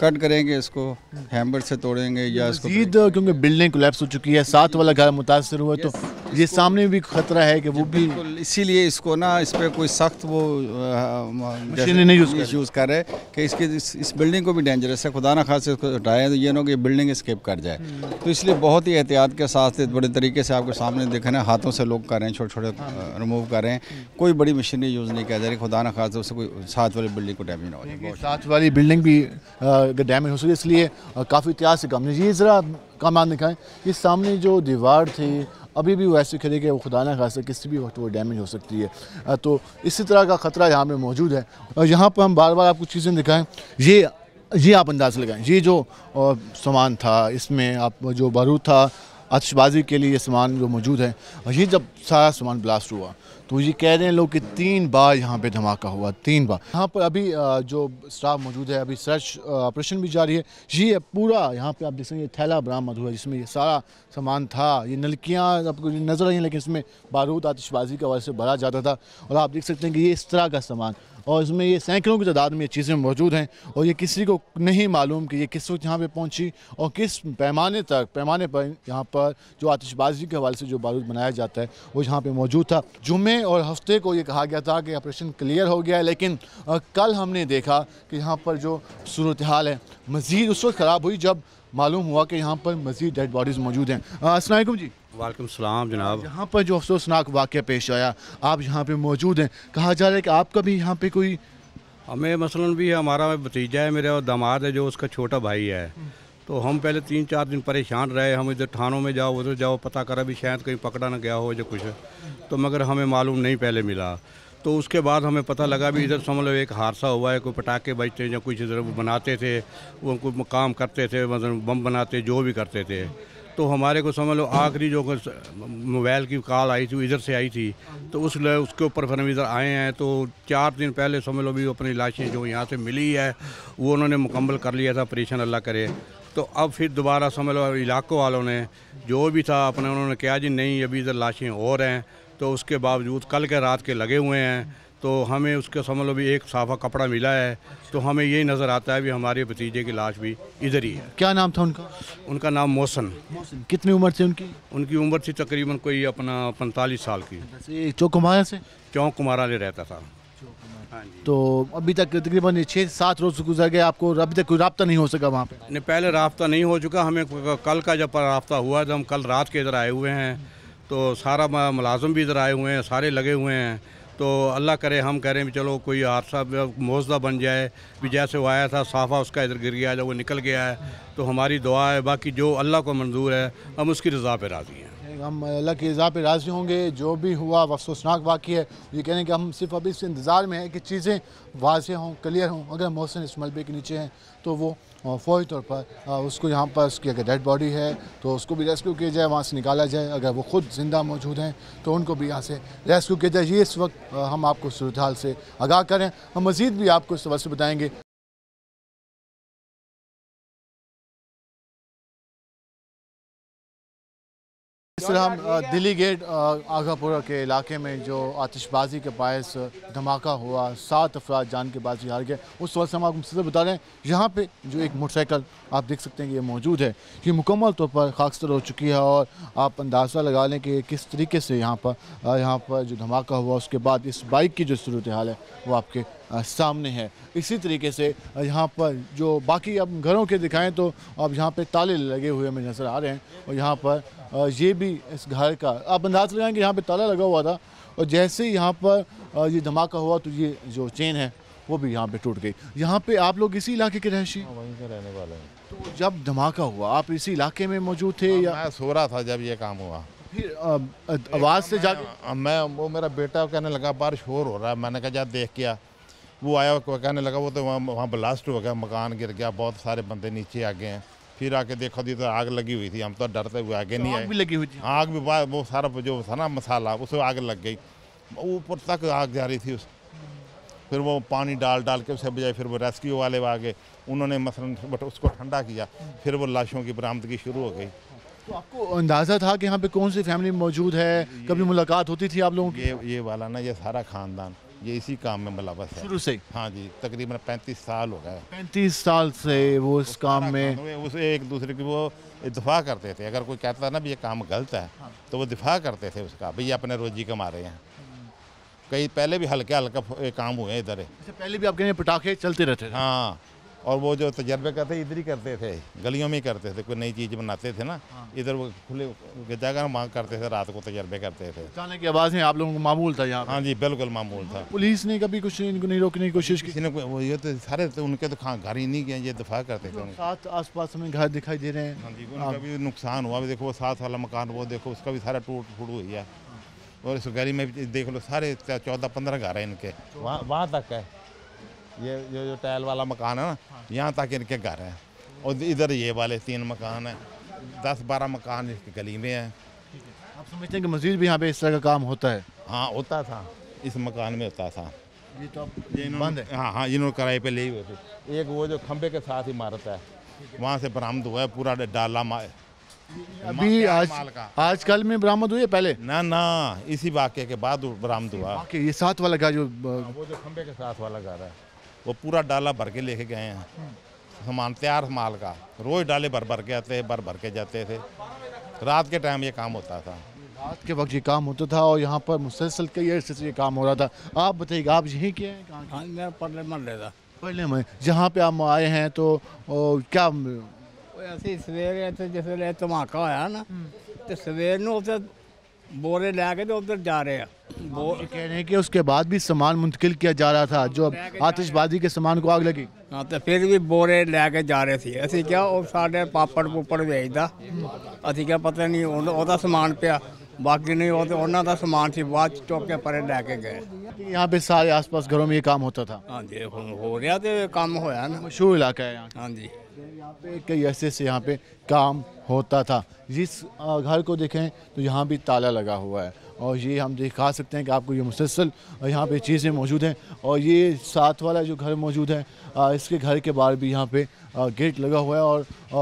S2: कट
S1: करेंगे इसको हैम्बर से तोड़ेंगे या इसको क्योंकि बिल्डिंग कोलेप्स हो चुकी है साथ वाला घर मुतासर हुआ तो ये सामने भी खतरा है कि वो भी इसीलिए इसको ना इस पर कोई सख्त
S2: वो मशीनरी नहीं यूज़ यूज़ कर रहे कि इसके इस, इस बिल्डिंग को भी डेंजरस है खुदा ना खास इसको हटाए तो ये ना कि बिल्डिंग स्केप कर जाए हम्म। तो इसलिए बहुत ही एहतियात के साथ बड़े तरीके से आपके सामने देख रहे हैं हाथों से लोग कर रहे हैं छोटे छोटे रिमूव कर रहे हैं कोई बड़ी मशीनरी यूज़ नहीं किया जा रही खुदा ना खास उससे कोई साथ वाली बिल्डिंग को डैमेज ना
S1: हो साथ वाली बिल्डिंग भी डैमेज हो सकती है इसलिए काफ़ी इतिहास से कम ये ज़रा कमान दिखाएँ ये सामने जो दीवार थी अभी भी वो ऐसे कि वो खुदा ना खास किसी भी वक्त वो डैमेज हो सकती है तो इसी तरह का ख़तरा यहाँ पर मौजूद है यहाँ पर हम बार बार आपको चीज़ें दिखाएँ ये ये आप अंदाज़ लगाएं ये जो सामान था इसमें आप जो बारूद था आतिशबाजी के लिए सामान जो मौजूद है और ये जब सारा सामान ब्लास्ट हुआ तो ये कह रहे हैं लोग कि तीन बार यहाँ पे धमाका हुआ तीन बार यहाँ पर अभी जो स्टाफ मौजूद है अभी सर्च ऑपरेशन भी जारी है ये पूरा यहाँ पे आप देख सकते हैं थैला बरामद हुआ जिसमें ये सारा सामान था ये नलकियाँ आपको नज़र आई लेकिन इसमें बारूद आतिशबाजी के हवाले से भरा जाता था और आप देख सकते हैं कि ये इस तरह का सामान और इसमें ये सैकड़ों की तादाद में ये चीज़ें मौजूद हैं और ये किसी को नहीं मालूम कि ये किस वक्त यहाँ पे पहुँची और किस पैमाने तक पैमाने पर यहाँ पर जो आतिशबाजी के हवाले से जो बारूद बनाया जाता है वो यहाँ पे मौजूद था जुमे और हफ्ते को ये कहा गया था कि ऑपरेशन क्लियर हो गया है लेकिन कल हमने देखा कि यहाँ पर जो सूरत हाल है मज़ीद उस वक्त ख़राब हुई जब मालूम हुआ कि यहाँ पर मजीद डेड बॉडीज़ मौजूद हैं असलम जी
S7: वालेकुम सलाम जनाब यहाँ पर
S1: जो अफसोसनाक वाक्य पेश आया आप यहाँ पर मौजूद हैं कहा जा रहा है कि
S7: आपका भी यहाँ पर कोई हमें मसलन भी हमारा भतीजा है मेरा दामाद है जो उसका छोटा भाई है हम्म। तो हम पहले तीन चार दिन परेशान रहे हम इधर थानों में जाओ उधर जाओ पता करा भी शायद कहीं पकड़ा ना गया हो या कुछ तो मगर हमें मालूम नहीं पहले मिला तो उसके बाद हमें पता लगा भी इधर समझ लो एक हादसा हुआ है कोई पटाखे बजते या कुछ इधर बनाते थे वो कोई काम करते थे मतलब बम बनाते जो भी करते थे तो हमारे को समझ लो आखिरी जो मोबाइल की कॉल आई थी इधर से आई थी तो उस उसके ऊपर फिर हम इधर आए हैं तो चार दिन पहले समझ लो भी अपनी लाशें जो यहाँ से मिली है वो उन्होंने मुकम्मल कर लिया था परेशान अल्लाह करे तो अब फिर दोबारा समझ लो इलाकों वालों ने जो भी था अपने उन्होंने कहा जी नहीं अभी इधर लाशें और हैं तो उसके बावजूद कल के रात के लगे हुए हैं तो हमें उसके समझ लो भी एक साफा कपड़ा मिला है तो हमें यही नज़र आता है भी हमारे भतीजे की लाश भी इधर ही है क्या नाम था उनका उनका नाम मोहसन
S1: कितनी उम्र थी उनकी
S7: उनकी उम्र थी तकरीबन कोई अपना पैंतालीस साल की चौक कुमारा से चौक कुमारा ले रहता था
S1: हाँ तो अभी तक तकरीबन छः सात रोज गुजर गए आपको अभी तक कोई रबता नहीं हो सका
S3: वहाँ
S7: पर नहीं पहले रबता नहीं हो चुका हमें कल का जब रबता हुआ तो हम कल रात के इधर आए हुए हैं तो सारा मुलाजम भी इधर आए हुए हैं सारे लगे हुए हैं तो अल्लाह करे हम कह रहे हैं चलो कोई हादसा मुआवजा बन जाए भी जैसे वो आया था साफ़ा उसका इधर गिर गया जब वो निकल गया है तो हमारी दुआ है बाकी जो अल्लाह को मंजूर है हम उसकी रज़ा पर राज़ी हैं
S1: हम अल्लाह की रज़ा पर राज़ी होंगे जो भी हुआ अफसोसनाक बाकी है ये कह रहे हैं कि हम सिर्फ अभी इस इंतज़ार में हैं कि चीज़ें वाज हों क्लियर हों अगर मोहसिन इस मलबे के नीचे हैं तो वो फौरी तौर पर उसको यहाँ पर उसकी अगर डेड बॉडी है तो उसको भी रेस्क्यू किया जाए वहाँ से निकाला जाए अगर वो खुद ज़िंदा मौजूद हैं तो उनको भी यहाँ से रेस्क्यू किया जाए ये इस वक्त हम आपको सूरत से आगाह करें हम मज़ीद भी आपको इस वक्त बताएँगे इस तरह हम दिल्ली गेट आगापुरा के इलाके में जो आतिशबाजी के बायस धमाका हुआ सात अफराद जान के बाजी हार गए उस वक्त हम आपको मुझसे बता रहे हैं यहाँ पे जो एक मोटरसाइकिल आप देख सकते हैं कि ये मौजूद है ये मुकम्मल तौर पर खाकसर हो चुकी है और आप अंदाज़ा लगा लें कि किस तरीके से यहाँ पर यहाँ पर जो धमाका हुआ उसके बाद इस बाइक की जो सूरत हाल है वो आपके सामने है इसी तरीके से यहाँ पर जो बाकी अब घरों के दिखाएं तो अब यहाँ पे ताले लगे हुए हमें नज़र आ रहे हैं और यहाँ पर ये भी इस घर का आप अंदाज़ लगाएंगे कि यहाँ पर ताला लगा हुआ था और जैसे ही यहाँ पर ये धमाका हुआ तो ये जो चेन है वो भी यहाँ पे टूट गई यहाँ पे आप लोग इसी इलाके के रहशी हाँ, वहीं से रहने वाले हैं तो जब धमाका हुआ आप इसी इलाके में मौजूद थे हाँ, या मैं सो रहा था जब ये काम हुआ
S8: फिर आवाज़ से जा मैं वो मेरा बेटा कहने लगा बारिश शोर हो रहा है मैंने कहा जा देख किया वो आया कहने लगा वो तो वहाँ वहाँ ब्लास्ट हो गया मकान गिर गया बहुत सारे बंदे नीचे आ गए हैं फिर आके देखो दी तो आग लगी हुई थी हम तो डरते हुए आगे तो नहीं आए भी लगी हुई थी आग भी वो सारा जो था ना मसाला उसे आग लग गई ऊपर तक आग जा रही थी उस फिर वो पानी डाल डाल के उसे बजाय फिर वो रेस्क्यू वाले आ गए उन्होंने मसलन बट उसको ठंडा किया फिर वो लाशों की बरामदगी शुरू हो गई
S1: तो आपको अंदाज़ा था कि यहाँ पे कौन सी
S8: फैमिली मौजूद है कभी मुलाकात होती थी आप लोगों की ये ये वाला ना ये सारा ख़ानदान ये इसी काम में मुलावस है शुरू से हाँ जी तकरीबन पैंतीस साल हो गए
S1: पैंतीस साल से वो इस काम में उस
S8: एक दूसरे की वो दफा करते थे अगर कोई कहता ना भी ये काम गलत है हाँ। तो वो दिफा करते थे उसका भाई अपने रोजी कमा रहे हैं कई पहले भी हल्का हल्का काम हुए इधर अच्छा, पहले भी आपके पटाखे चलते रहते हाँ और वो जो तजर्बे करते इधर ही करते थे गलियों में ही करते थे कोई नई चीज़ बनाते थे ना हाँ। इधर वो खुले जाकर मांग करते थे रात को तजर्बे करते थे अचानक की आवाज़ में आप
S1: लोगों को मामूल था यहाँ हाँ जी बिल्कुल मामूल था पुलिस ने
S8: कभी कुछ इनको नहीं रोकने की कोशिश की वो ये तो सारे तो उनके तो खा घर ही नहीं गए ये दफा करते थे
S1: आस पास में घर दिखाई दे रहे हैं हाँ जी उनका भी
S8: नुकसान हुआ देखो सात वाला मकान वो देखो उसका भी सारा टूट फूट हुई है हाँ। और इस गली में देख लो सारे चौदह पंद्रह घर है इनके वहाँ वहाँ तक है ये जो जो टाइल वाला मकान है ना यहाँ तक इनके घर हैं और इधर ये वाले तीन मकान हैं दस बारह मकान इसके गली में है
S1: आप समझते हैं कि मजीद भी यहाँ पे इस तरह का काम होता है
S8: हाँ होता था इस मकान में होता था
S1: ये तो ये बंद है हाँ
S8: हाँ इन्होंने किराए पे ले हुए थे एक वो जो खंबे के साथ इमारत है वहाँ से बरामद हुआ है पूरा डाला मा
S1: अभी आज आजकल में
S8: बरामद हुई पहले ना ना इसी वाक्य के बाद बरामद हुआ ये साथ वाला घर जो हाँ, वो जो खंबे के साथ वाला घर है वो पूरा डाला भर के लेके गए हैं सामान तैयार माल का रोज़ डाले भर भर के आते भर भर के जाते थे रात के टाइम ये काम होता था
S1: रात के वक्त ये काम होता था और यहाँ पर मुसलसल कई अरसे से ये काम हो रहा था आप बताइए आप यहीं के हैं
S2: कहाँ हाँ, मेरा पढ़ने मर था
S1: पढ़ने में जहाँ पे आप आए हैं तो ओ, क्या
S2: ऐसे सवेरे तो जैसे धमाका तो आया ना हम्म। तो सवेर न बोरे ला के तो उधर जा रहे
S1: हैं वो कह रहे हैं कि उसके बाद भी सामान मुंतकिल किया जा रहा था जो आतिशबाजी के सामान को आग लगी
S2: हाँ तो फिर भी बोरे ला के जा रहे थे असं क्या साढ़े पापड़ पुपड़ बेचता असं क्या पता नहीं समान पिया बाकी नहीं होते तो उन्हों का समान से बाद चौके पर लैके गए
S1: यहाँ पे सारे आसपास घरों में ये काम होता था
S7: हाँ जी हो
S1: रहा तो काम होया ना मशहूर इलाका है हाँ जी तो यहाँ पे कई ऐसे से यहाँ पे काम होता था जिस घर को देखें तो यहाँ भी ताला लगा हुआ है और ये हम दिखा सकते हैं कि आपको ये मुसलसल यहाँ पे चीज़ें मौजूद हैं और ये साथ वाला जो घर मौजूद है इसके घर के बाहर भी यहाँ पे गेट लगा हुआ है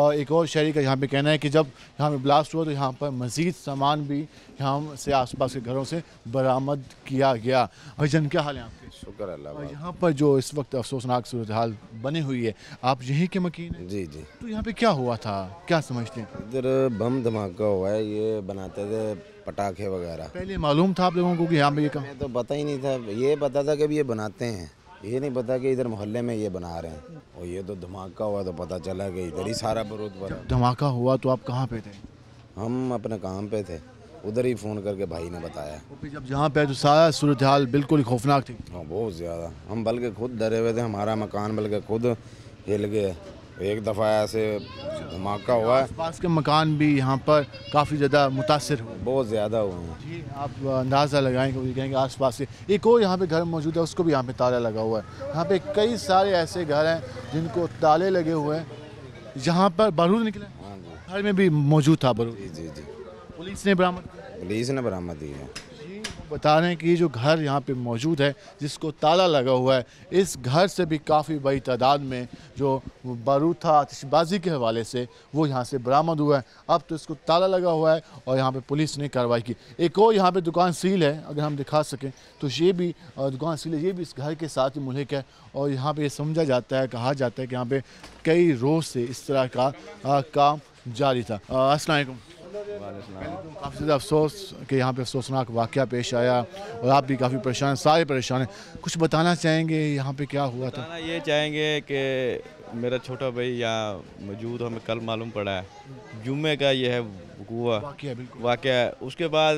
S1: और एक और शहरी का यहाँ पे कहना है कि जब यहाँ पे ब्लास्ट हुआ तो यहाँ पर मज़ीद सामान भी यहाँ से आसपास के घरों से बरामद किया गया भाई जन क्या हाल है आप शुक्र अल्लाह और यहाँ पर जो इस वक्त अफसोसनाक सूरत हाल बनी हुई है आप यहीं के मकीन हैं जी जी तो यहाँ पे क्या हुआ था क्या समझते हैं
S4: इधर बम धमाका हुआ है ये बनाते थे पटाखे वगैरह पहले
S1: मालूम था आप लोगों को कि यहाँ पे ये
S4: तो पता ही नहीं था ये पता था कि ये बनाते हैं ये नहीं पता कि इधर मोहल्ले में ये बना रहे हैं और ये तो धमाका हुआ तो पता चला कि इधर ही सारा बरूद
S1: धमाका हुआ तो आप कहाँ पे थे
S4: हम अपने काम पे थे उधर ही फ़ोन करके भाई ने बताया
S1: जब जहाँ पे जो सारा सूरत हाल बिल्कुल ही खौफनाक थी
S4: हाँ बहुत ज़्यादा हम बल्कि खुद डरे हुए थे हमारा मकान बल्कि खुद हिल गया एक दफ़ा
S1: ऐसे धमाका हुआ है पास के मकान भी यहाँ पर काफ़ी ज़्यादा मुतासर हुए बहुत ज़्यादा हुए हैं जी आप अंदाज़ा लगाएँ कि कहेंगे आस पास के एक और यहाँ पे घर मौजूद है उसको भी यहाँ पे ताला लगा हुआ है यहाँ पे कई सारे ऐसे घर हैं जिनको ताले लगे हुए हैं जहाँ पर बारूद निकले हाँ घर में भी मौजूद था बारूद जी जी जी पुलिस ने बरामद पुलिस ने बरामद दी है बता रहे हैं कि जो घर यहाँ पे मौजूद है जिसको ताला लगा हुआ है इस घर से भी काफ़ी बड़ी तादाद में जो बारूद था आतिशबाजी के हवाले से वो यहाँ से बरामद हुआ है अब तो इसको ताला लगा हुआ है और यहाँ पे पुलिस ने कार्रवाई की एक और यहाँ पे दुकान सील है अगर हम दिखा सकें तो ये भी दुकान सील है ये भी इस घर के साथ ही मुलिक है और यहाँ पर समझा जाता है कहा जाता है कि यहाँ पर कई रोज़ से इस तरह का काम जारी था असलकुम काफ़ी ज़्यादा अफसोस कि यहाँ पे अफसोसनाक वाक़ पेश आया और आप भी काफ़ी परेशान सारे परेशान हैं कुछ बताना चाहेंगे यहाँ पे क्या हुआ था
S6: ये चाहेंगे कि मेरा छोटा भाई यहाँ मौजूद हमें कल मालूम पड़ा है जुम्मे का यह है हुआ वाक़ उसके बाद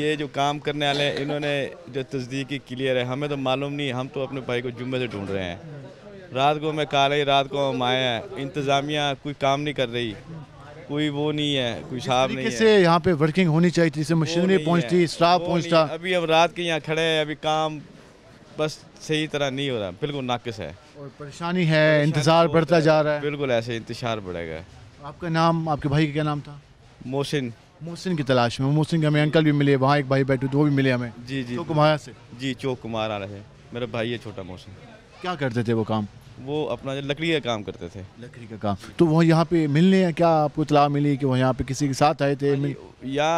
S6: ये जो काम करने वाले हैं इन्होंने जो तस्दीकी क्लियर है हमें तो मालूम नहीं हम तो अपने भाई को जुम्मे से ढूंढ रहे हैं रात को मैं काले रात को हम आए हैं इंतज़ामिया कोई काम नहीं कर रही कोई वो नहीं है कोई साफ नहीं है
S1: यहाँ पे वर्किंग होनी चाहिए थी मशीनरी पहुँचती स्टाफ पहुँचता
S6: अभी हम रात के यहाँ खड़े हैं अभी काम बस सही तरह नहीं हो रहा बिल्कुल नाकस है और
S1: परेशानी है इंतज़ार बढ़ता
S6: जा रहा है बिल्कुल ऐसे इंतजार बढ़ेगा
S1: आपका नाम आपके भाई का क्या नाम था मोहसिन मोहसिन की तलाश में मोहसिन के हमें अंकल भी मिले वहाँ एक भाई बैठे दो भी मिले हमें जी जी चौक कुमारा
S6: से जी चौक रहे हैं मेरा भाई है छोटा मोहसिन
S1: क्या करते थे वो काम
S6: वो अपना जो लकड़ी का काम करते थे लकड़ी का काम तो
S1: वो यहाँ पे मिलने हैं क्या आपको इतला मिली कि वो यहाँ पे किसी के साथ आए थे मिल...
S6: या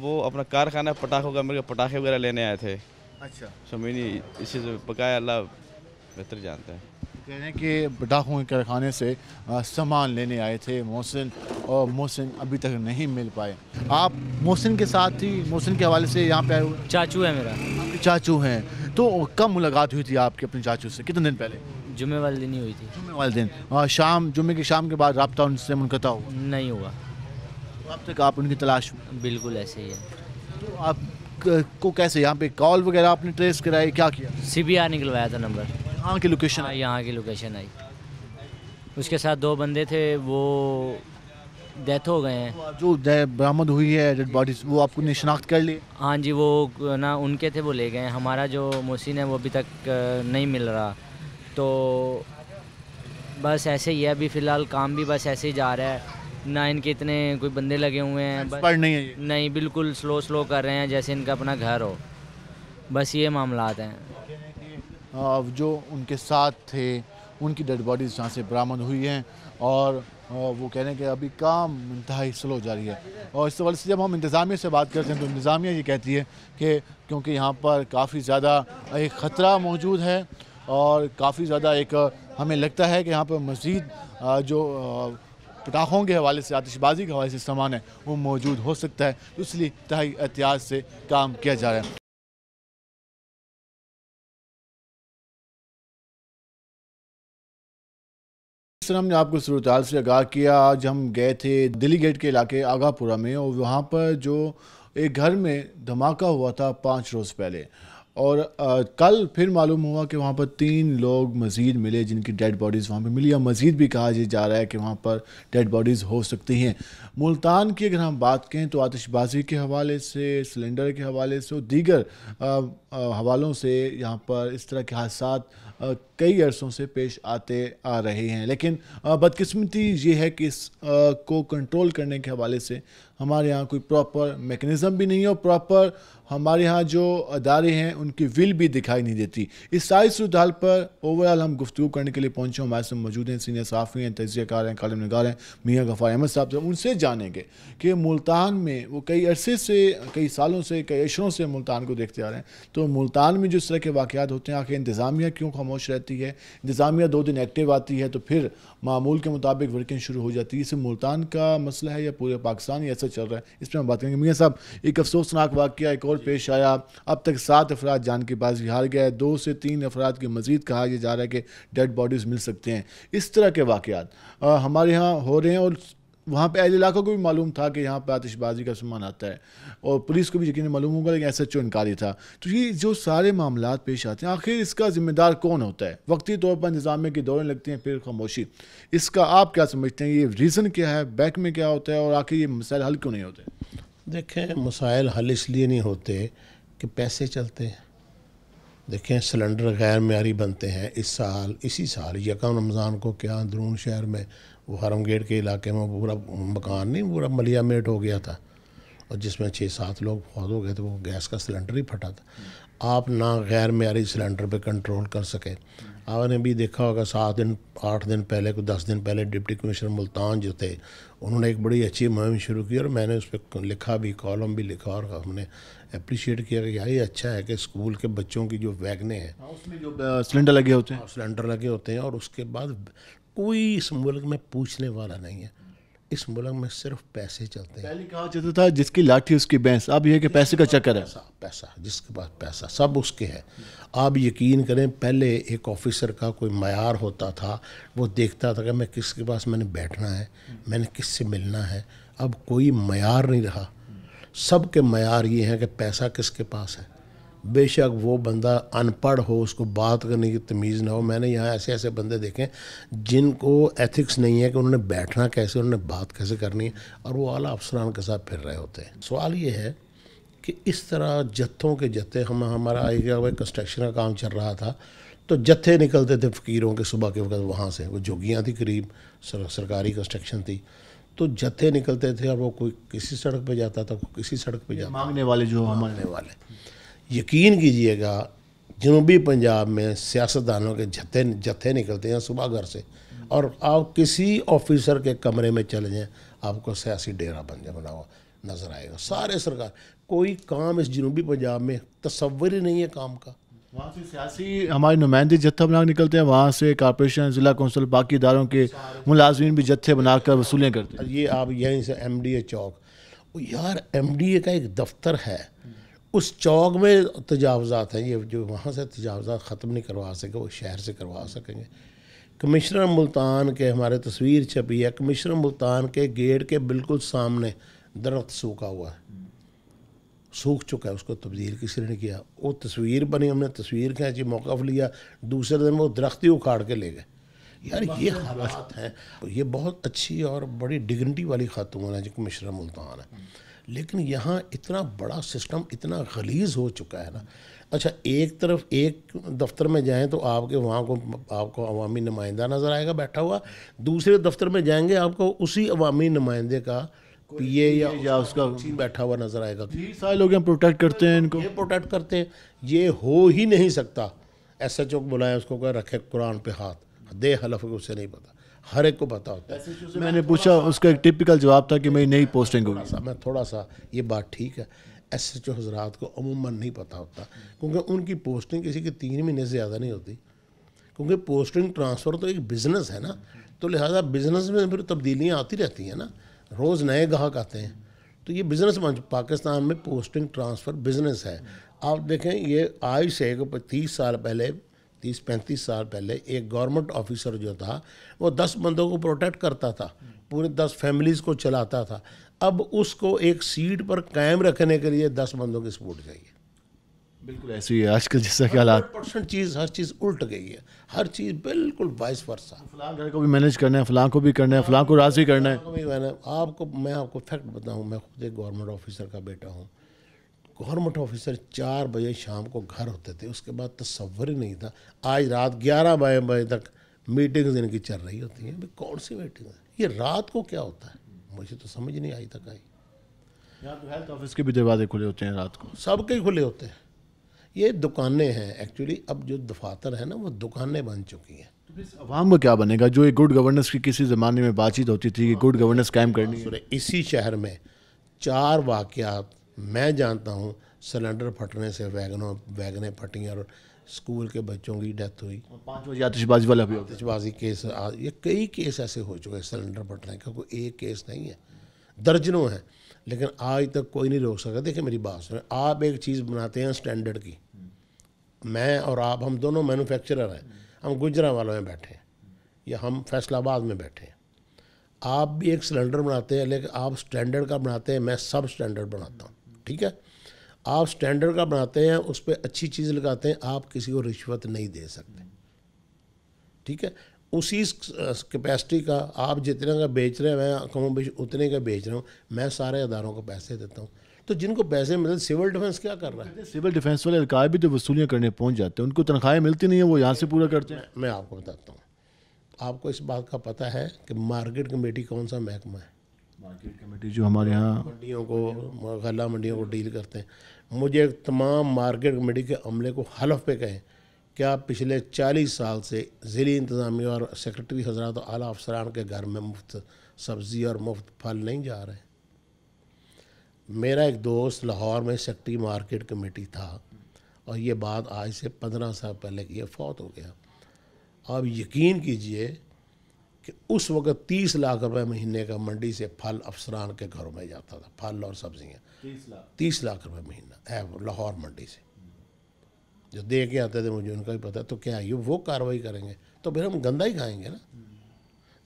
S6: वो अपना कारखाना पटाखों का मेरे पटाखे वगैरह लेने आए थे अच्छा शमीनी इसी से पकाया अल्लाह बेहतर जानते हैं
S1: कह रहे हैं कि पटाखों के कारखाने से सामान लेने आए थे मोहसिन और मोहसिन अभी तक नहीं मिल पाए आप मोहसिन के साथ ही मोहसिन के हवाले से यहाँ पे आए चाचू है मेरा चाचू हैं तो कब मुलाकात हुई थी आपके अपने चाचू से कितने दिन पहले जुमे वाले दिन ही हुई थी जुमे वाले दिन और हाँ, शाम जुमे की शाम के बाद रबता उनसे मुनकता हुआ नहीं हुआ तो अब तक आप उनकी तलाश बिल्कुल ऐसे ही है तो आप को कैसे यहाँ पे कॉल वगैरह आपने ट्रेस कराई क्या किया सी बी आर निकलवाया था नंबर यहाँ की लोकेशन हाँ, आई यहाँ की लोकेशन आई उसके साथ दो बंदे थे वो डेथ हो गए हैं तो जो बरामद हुई है डेड बॉडीज वो आपको शनाख्त
S6: कर ली हाँ जी वो ना उनके थे वो ले गए हमारा जो मोसिन है वो अभी तक नहीं मिल रहा तो बस ऐसे ही है अभी फ़िलहाल काम भी बस ऐसे ही जा रहा है ना इनके इतने कोई बंदे लगे हुए हैं बस नहीं है नहीं बिल्कुल स्लो स्लो कर रहे हैं जैसे इनका अपना घर हो बस ये मामला
S1: हैं जो उनके साथ थे उनकी डेड बॉडीज यहाँ से बरामद हुई हैं और वो कह रहे हैं कि अभी काम इंतहाई स्लो जा रही है और इस वाले से जब हम इंतज़ामिया से बात करते हैं तो इंतज़ामिया ये कहती है कि क्योंकि यहाँ पर काफ़ी ज़्यादा एक ख़तरा मौजूद है और काफ़ी ज़्यादा एक हमें लगता है कि यहाँ पर मज़ीद जो पटाखों के हवाले से आतिशबाजी के हवाले से सामान है वो मौजूद हो सकता है तो इसलिए तहाई एहतियात से काम किया जा रहा है हमने आपको सूरत से आगाह किया आज हम गए थे दिल्ली गेट के इलाके आगापुरा में और वहाँ पर जो एक घर में धमाका हुआ था पाँच रोज़ पहले और आ, कल फिर मालूम हुआ कि वहाँ पर तीन लोग मज़ीद मिले जिनकी डेड बॉडीज़ वहाँ पर मिली या मज़ीद भी कहा जा रहा है कि वहाँ पर डेड बॉडीज़ हो सकती हैं मुल्तान की अगर हम बात करें तो आतिशबाजी के हवाले से सिलेंडर के हवाले से और दीगर हवालों से यहाँ पर इस तरह के हादसा कई अरसों से पेश आते आ रहे हैं लेकिन बदकिस्मती ये है कि इस को कंट्रोल करने के हवाले से हमारे यहाँ कोई प्रॉपर मेकनिज़म भी नहीं है और प्रॉपर हमारे यहाँ जो अदारे हैं उनकी विल भी दिखाई नहीं देती इस सारी सूरत पर ओवरऑल हम गुफ्तु करने के लिए पहुँचे हमारे साथ मौजूद हैं सीनियर साफ़ी हैं तजियाकार हैं कालम नगार हैं मियाँ गफ़ार अहमद साहब से उनसे जानेंगे कि मुल्तान में वो कई अरसे से कई सालों से कई अशरों से मुल्तान को देखते आ रहे हैं तो मुल्तान में जिस तरह के वाक़ होते हैं आखिर इंतज़ामिया क्यों खामोश रहती करती है इंतज़ामिया दो दिन एक्टिव आती है तो फिर मामूल के मुताबिक वर्किंग शुरू हो जाती है इसमें मुल्तान का मसला है या पूरे पाकिस्तान या ऐसा चल रहा है इस पर हम बात करेंगे मियाँ साहब एक अफसोसनाक वाक़ एक और पेश आया अब तक सात अफराद जान के पास भी हार गया दो से तीन अफराद के मजीद कहा जा रहा है कि डेड बॉडीज़ मिल सकते हैं इस तरह के वाक़ हमारे यहाँ हो रहे हैं और वहाँ पे अहले इलाकों को भी मालूम था कि यहाँ पर आतिशबाजी का सामान आता है और पुलिस को भी यकीन मालूम होगा लेकिन एस एच ओ इनकारी था तो ये जो सारे मामला पेश आते हैं आखिर इसका जिम्मेदार कौन होता है वक्ती तौर पर निज़ामे की दौड़ें लगती हैं फिर खामोशी इसका आप क्या समझते हैं ये रीज़न क्या है बैक में क्या होता है और आखिर ये मसाइल हल क्यों नहीं होते
S5: देखें मसाइल हल इसलिए नहीं होते कि पैसे चलते हैं देखें सिलेंडर गैर मीरी बनते हैं इस साल इसी साल यकम रमज़ान को क्या अंदरून शहर में वो हरम गेट के इलाके में पूरा मकान नहीं पूरा मलिया मेट हो गया था और जिसमें छः सात लोग फौत हो गए थे वो गैस का सिलेंडर ही फटा था आप ना गैर मैारी सिलेंडर पे कंट्रोल कर सके आपने भी देखा होगा सात दिन आठ दिन पहले को दस दिन पहले डिप्टी कमिश्नर मुल्तान जो थे उन्होंने एक बड़ी अच्छी मुहिम शुरू की और मैंने उस पर लिखा भी कॉलम भी लिखा और हमने अप्रिशिएट किया कि यार ये अच्छा है कि स्कूल के बच्चों की जो वैगने हैं हाँ,
S1: उसमें जो सिलेंडर लगे होते
S5: हैं हाँ, सिलेंडर लगे होते हैं और उसके बाद कोई इस मुल्क में पूछने वाला नहीं है इस मुल्क में सिर्फ पैसे चलते हैं पहले कहा जाता था जिसकी लाठी उसकी भैंस अब यह कि पैसे का चक्कर है पैसा पैसा जिसके पास पैसा सब उसके है आप यकीन करें पहले एक ऑफिसर का कोई मैार होता था वो देखता था कि मैं किसके पास मैंने बैठना है मैंने किससे मिलना है अब कोई मैार नहीं रहा सब के मैार ये हैं कि पैसा किसके पास है बेशक वो बंदा अनपढ़ हो उसको बात करने की तमीज़ ना हो मैंने यहाँ ऐसे ऐसे बंदे देखे जिनको एथिक्स नहीं है कि उन्होंने बैठना कैसे उन्होंने बात कैसे करनी है और वो आला अफसरान के साथ फिर रहे होते हैं सवाल ये है कि इस तरह जत्थों के जत्थे हम हमारा गया में कंस्ट्रक्शन का काम चल रहा था तो जत्थे निकलते थे फ़कीरों के सुबह के वक्त वहाँ से वो जोगियाँ थी करीब सर, सरकारी कंस्ट्रक्शन थी तो जत्थे निकलते थे और वो कोई किसी सड़क पर जाता था कोई किसी सड़क पर जाता मांगने वाले जो मांगने वाले यकीन कीजिएगा जनूबी पंजाब में सियासतदानों के जत्थे जत्थे निकलते हैं सुबह घर से और आप किसी ऑफिसर के कमरे में चले जाएँ आपको सियासी डेरा बन जाए बना हुआ नज़र आएगा सारे सरकार कोई काम इस जनूबी पंजाब में तस्वर ही नहीं है काम का वहाँ से सियासी हमारे नुमाइंदे
S1: जत्था बना निकलते हैं वहाँ से कॉरपोरेशन ज़िला कौंसल बाकी इदारों के मुलाजमीन भी जत्थे बनाकर
S5: वसूलें करते हैं ये आप यहीं से एम डी ए चौक यार एम डी ए का एक दफ्तर है उस चौक में तजावज़ात हैं ये जो वहाँ से तजावज़ात ख़त्म नहीं करवा सके वो शहर से करवा सकेंगे कमिश्नर मुल्तान के हमारे तस्वीर छपी है कमिश्नर मुल्तान के गेट के बिल्कुल सामने दरख्त सूखा हुआ है सूख चुका है उसको तब्दील किसी ने किया वो तस्वीर बनी हमने तस्वीर खींची मौका लिया दूसरे दिन वो दरख्त ही उखाड़ के ले गए यार ये तो हालात हैं ये बहुत अच्छी और बड़ी डिग्निटी वाली खातून है जो कमिश्नर मुल्तान है लेकिन यहाँ इतना बड़ा सिस्टम इतना गलीज हो चुका है ना अच्छा एक तरफ एक दफ्तर में जाएं तो आपके वहाँ को आपको अवामी नुमाइंदा नज़र आएगा बैठा हुआ दूसरे दफ्तर में जाएंगे आपको उसी अवामी नुमाइंदे का पीए या, या उसका बैठा हुआ नज़र आएगा साल हो प्रोटेक्ट करते हैं इनको ये प्रोटेक्ट करते हैं ये हो ही नहीं सकता एस एच ओ को बुलाया उसको कह रखे कुरान पे हाथ दे हलफ उसे नहीं पता हर एक को पता होता है मैंने
S1: पूछा उसका एक टिपिकल जवाब था कि मेरी नई पोस्टिंग होगी
S5: मैं थोड़ा सा ये बात ठीक है एस एच ओ हजरात को अमूमन नहीं पता होता क्योंकि उनकी पोस्टिंग किसी की तीन महीने से ज़्यादा नहीं होती क्योंकि पोस्टिंग ट्रांसफ़र तो एक बिज़नेस है ना तो लिहाजा बिज़नेस में फिर तब्दीलियाँ आती रहती हैं ना रोज़ नए ग्राहक आते हैं तो ये बिज़नेस बन पाकिस्तान में पोस्टिंग ट्रांसफ़र बिज़नेस है आप देखें ये आज से तीस साल पहले तीस पैंतीस साल पहले एक गवर्नमेंट ऑफिसर जो था वो दस बंदों को प्रोटेक्ट करता था पूरे दस फैमिलीज़ को चलाता था अब उसको एक सीट पर कायम रखने के लिए दस बंदों की सपोर्ट चाहिए बिल्कुल ऐसे
S1: ही है आजकल जैसा क्या हालात
S5: परसेंट चीज़ हर चीज़ उल्ट गई है हर चीज़ बिल्कुल वाइस वर्षा तो फलां घर को भी मैनेज
S1: करना है फलां को भी करना है फलां को राजी
S5: करना है आपको मैं आपको फैक्ट बताऊँ मैं खुद एक गवर्नमेंट ऑफिसर का बेटा हूँ गवर्नमेंट ऑफिसर चार बजे शाम को घर होते थे उसके बाद तस्वर ही नहीं था आज रात ग्यारह बजे बजे तक मीटिंग्स इनकी चल रही होती हैं भाई कौन सी मीटिंग है ये रात को क्या होता है मुझे तो समझ नहीं आई तक आई यहाँ तो हेल्थ ऑफिस के भी दरवाजे खुले होते हैं रात को सबके के खुले होते हैं ये दुकानें हैं एक्चुअली अब जो दफातर है ना वो दुकानें बन चुकी हैं
S1: तो आवाम क्या बनेगा जो एक गुड गवर्नेंस की किसी ज़माने में बातचीत होती थी कि गुड गवर्नेंस कायम करनी है
S5: इसी शहर में चार वाक़ मैं जानता हूँ सिलेंडर फटने से वैगनों वैगने फटी और स्कूल के बच्चों की डेथ हुई पाँच बजे आतिशबाजी वाला भी आतिशबाजी केस ये कई केस ऐसे हो चुके हैं सिलेंडर फटने का कोई एक केस नहीं है दर्जनों हैं लेकिन आज तक कोई नहीं रोक सका देखिए मेरी बात सुन आप एक चीज़ बनाते हैं स्टैंडर्ड की मैं और आप हम दोनों मैनुफैक्चरर हैं हम गुजरा वालों में बैठे हैं या हम फैसलाबाद में बैठे हैं आप भी एक सिलेंडर बनाते हैं लेकिन आप स्टैंडर्ड का बनाते हैं मैं सब स्टैंडर्ड बनाता हूँ ठीक है आप स्टैंडर्ड का बनाते हैं उस पर अच्छी चीज़ लगाते हैं आप किसी को रिश्वत नहीं दे सकते ठीक है उसी कैपेसिटी का आप जितने का बेच रहे हैं मैं बेच उतने का बेच रहा हूँ मैं सारे अदारों को पैसे देता हूँ तो जिनको पैसे मिलते सिविल डिफेंस क्या कर रहा है
S1: सिविल डिफेंस वाले अहलकार भी तो वसूलियाँ करने पहुँच जाते हैं उनको तनख्वाहें मिलती नहीं है वो यहाँ से पूरा करते
S5: हैं मैं आपको बताता हूँ आपको इस बात का पता है कि मार्केट कमेटी कौन सा महकमा है मार्केट
S1: कमेटी जो हमारे यहाँ
S5: मंडियों को गला मंडियों को डील करते हैं मुझे तमाम मार्केट कमेटी के अमले को हलफ पे कहें क्या पिछले चालीस साल से ज़िली इंतज़ामिया और सेक्रेटरी तो आला अफसरान के घर में मुफ्त सब्ज़ी और मुफ्त फल नहीं जा रहे मेरा एक दोस्त लाहौर में सेक्रेटरी मार्केट कमेटी था और ये बात आज से पंद्रह साल पहले की है फौत हो गया अब यकीन कीजिए कि उस वक़्त तीस लाख रुपए महीने का मंडी से फल अफसरान के घरों में जाता था फल और सब्जियाँ तीस लाख रुपए महीना है लाहौर मंडी से जो दे के आते थे मुझे उनका भी पता तो क्या ये वो कार्रवाई करेंगे तो फिर हम गंदा ही खाएंगे ना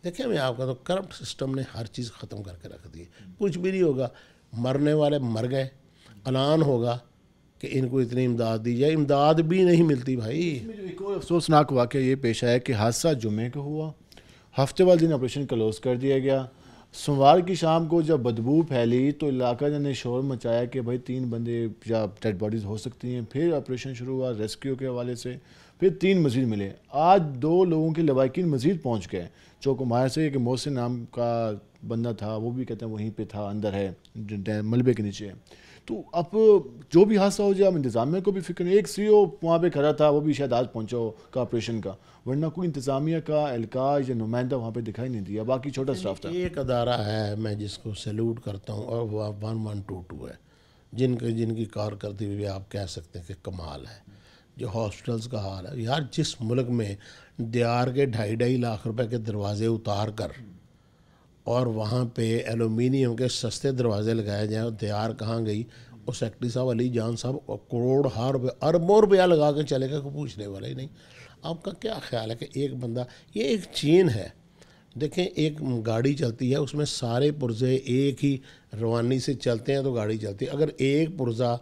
S5: देखिए मैं आपका तो करप्ट सिस्टम ने हर चीज़ ख़त्म करके रख दी कुछ भी नहीं होगा मरने वाले मर गए ऐलान होगा कि इनको इतनी इमदाद दी जाए इमदाद भी नहीं मिलती भाई एक और अफसोसनाक
S1: वाक्य ये पेश आया कि हादसा जुमे को हुआ हफ्ते वाले दिन ऑपरेशन क्लोज कर दिया गया सोमवार की शाम को जब बदबू फैली तो इलाका ने शोर मचाया कि भाई तीन बंदे या डेड बॉडीज़ हो सकती हैं फिर ऑपरेशन शुरू हुआ रेस्क्यू के हवाले से फिर तीन मजीद मिले आज दो लोगों के लवाकिन मजीद पहुंच गए चौकुमार से एक मोहसिन नाम का बंदा था वो भी कहते हैं वहीं पे था अंदर है मलबे के नीचे तो अब जो भी हादसा हो जाए हम इंतज़ामिया को भी फिक्र एक सी ओ e वहाँ पर खड़ा था वो भी शायद आज पहुँचा हो कॉरपोरेशन
S5: का वरना कोई इंतज़ामिया का एहलकार या नुमाइंदा वहाँ पर दिखाई नहीं दिया बाकी छोटा स्टाफ था एक अदारा है मैं जिसको सैल्यूट करता हूँ और वह वन वन टू टू है जिनके जिनकी कारकर्दगी भी आप कह सकते हैं कि कमाल है जो हॉस्पिटल्स का हाल है यार जिस मुल्क में दियार के ढाई ढाई लाख रुपए के दरवाजे उतार कर और वहाँ पे एलुमिनियम के सस्ते दरवाजे लगाए जाए और दयार कहाँ गई और सेक्रेटरी साहब अली जान साहब करोड़ हार रुपये अरबों रुपया लगा के चले गए पूछने वाला ही नहीं आपका क्या ख्याल है कि एक बंदा ये एक चेन है देखें एक गाड़ी चलती है उसमें सारे पुर्जे एक ही रवानी से चलते हैं तो गाड़ी चलती है अगर एक पुर्जा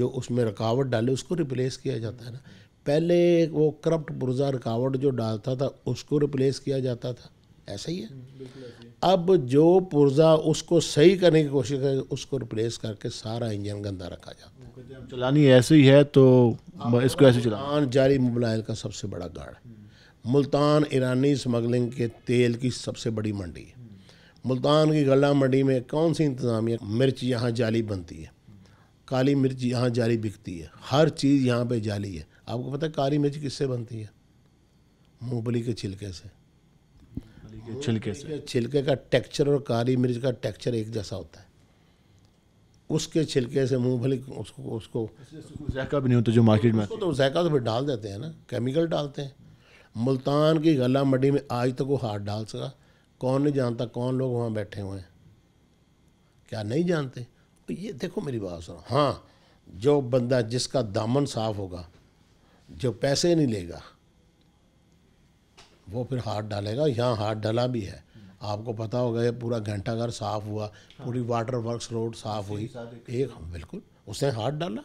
S5: जो उसमें रुकावट डाले उसको रिप्लेस किया जाता है ना पहले वो करप्ट पुर्जा रुकावट जो डालता था उसको रिप्लेस किया जाता था हम्म, ऐसा ही है अब जो पुर्जा उसको सही करने की कोशिश करे उसको रिप्लेस करके सारा इंजन गंदा रखा जाता है चलानी ऐसे ही है तो हाँ, इसको ऐसे चलान जारी मुबलायल का सबसे बड़ा गाड़ हम्म। मुल्तान ईरानी स्मगलिंग के तेल की सबसे बड़ी मंडी है मुल्तान की गला मंडी में कौन सी इंतज़ामिया मिर्च यहाँ जाली बनती है काली मिर्च यहाँ जाली बिकती है हर चीज़ यहाँ पे जाली है आपको पता है काली मिर्च किससे बनती है मूंगफली के छिलके से छिलके से छिलके का टेक्सचर और काली मिर्च का टेक्सचर एक जैसा होता है उसके छिलके से मूँगफली उसको उसको
S1: जायका भी नहीं होता जो मार्केट में
S5: तो जायका तो फिर डाल देते हैं ना केमिकल डालते हैं मुल्तान की गला मंडी में आज तक वो हाथ डाल सका कौन नहीं जानता कौन लोग वहाँ बैठे हुए हैं क्या नहीं जानते तो ये देखो मेरी बात सुनो हाँ जो बंदा जिसका दामन साफ होगा जो पैसे नहीं लेगा वो फिर हाथ डालेगा यहाँ हाथ डाला भी है आपको पता होगा ये पूरा घंटाघर साफ हुआ पूरी वाटर वर्क्स रोड साफ हुई एक हाँ, बिल्कुल उसने हाथ डाला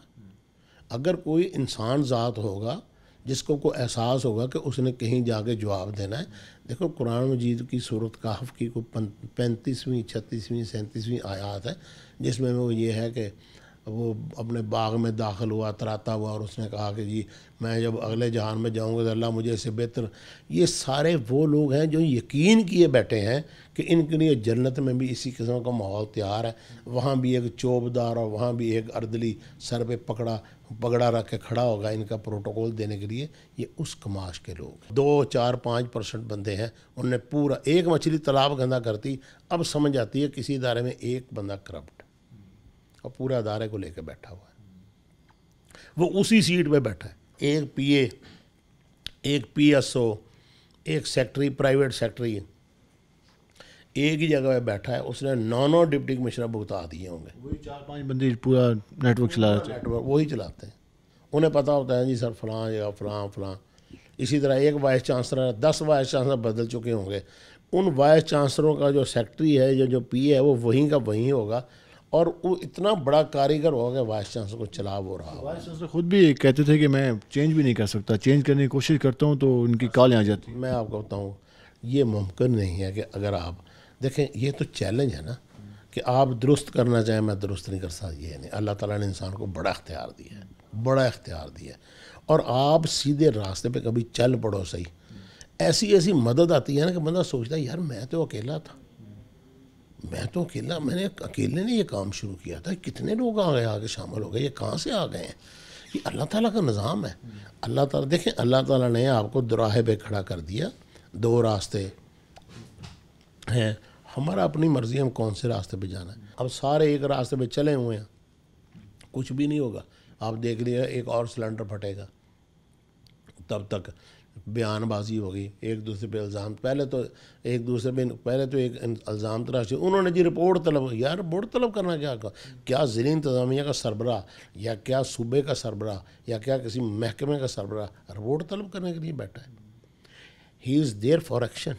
S5: अगर कोई इंसान ज़ात होगा जिसको को एहसास होगा कि उसने कहीं जाके जवाब देना है देखो कुरान मजीद की सूरत काफ़ की कोई पैंतीसवीं छत्तीसवीं सैंतीसवीं आयात है जिसमें वो ये है कि वो अपने बाग में दाखिल हुआ तराता हुआ और उसने कहा कि जी मैं जब अगले जहान में जाऊँगा तो अल्लाह मुझे इससे बेहतर ये सारे वो लोग हैं जो यकीन किए बैठे हैं कि इनके लिए जन्नत में भी इसी किस्म का माहौल तैयार है वहाँ भी एक चोबदार और वहाँ भी एक अर्दली सर पे पकड़ा पगड़ा रख के खड़ा होगा इनका प्रोटोकॉल देने के लिए ये उस कमाश के लोग दो चार पाँच परसेंट बंदे हैं उनने पूरा एक मछली तालाब गंदा करती अब समझ आती है किसी इदारे में एक बंदा करप्ट और पूरा अदारे को लेकर बैठा हुआ है वो उसी सीट पे बैठा है एक पीए एक पीएसओ एक सेक्ट्री प्राइवेट सेक्ट्री एक ही जगह पे बैठा है उसने नौ नौ डिप्टी कमिश्नर भुगता दिए होंगे वही
S1: चार पांच बंदे पूरा नेटवर्क चला नेटवर्क
S5: वही चलाते हैं उन्हें पता होता है जी सर फलां या फलां फलां इसी तरह एक वाइस चांसलर दस वाइस चांसलर बदल चुके होंगे उन वाइस चांसलरों का जो सेक्रेटरी है या जो, जो पी है वो वहीं का वहीं होगा और वो इतना बड़ा कारीगर हो गया वाइस चांसलर को चला हो रहा तो वाइस चांसलर
S1: खुद भी कहते थे कि मैं चेंज भी नहीं कर सकता चेंज करने की कोशिश करता हूँ तो उनकी हाँ, कालें आ जाती
S5: मैं आपको बताऊँ ये मुमकिन नहीं है कि अगर आप देखें ये तो चैलेंज है ना कि आप दुरुस्त करना चाहें मैं दुरुस्त नहीं कर सकता ये नहीं अल्लाह ताला ने इंसान को बड़ा इख्तियार दिया है बड़ा इख्तियार दिया है और आप सीधे रास्ते पे कभी चल पड़ो सही ऐसी ऐसी मदद आती है ना कि बंदा सोचता है यार मैं तो अकेला था मैं तो अकेला मैंने अकेले ने ये काम शुरू किया था कितने लोग आ गए आगे शामिल हो गए ये कहाँ से आ गए हैं ये अल्लाह ताला का निज़ाम है अल्लाह ताला देखें अल्लाह ताला ने आपको दुराहे पे खड़ा कर दिया दो रास्ते हैं हमारा अपनी मर्ज़ी हम कौन से रास्ते पे जाना है अब सारे एक रास्ते पे चले हुए हैं कुछ भी नहीं होगा आप देख लीजिए एक और सिलेंडर फटेगा तब तक बयानबाजी हो गई एक दूसरे पे इल्ज़ाम पहले तो एक दूसरे पे पहले तो एक इल्ज़ाम तराशी उन्होंने जी रिपोर्ट तलब यार रिपोर्ट तलब करना क्या कर? क्या ज़िले इंतज़ामिया का सरबरा या क्या सूबे का सरबरा या क्या किसी महकमे का सरबरा रिपोर्ट तलब करने के लिए बैठा है he is there for action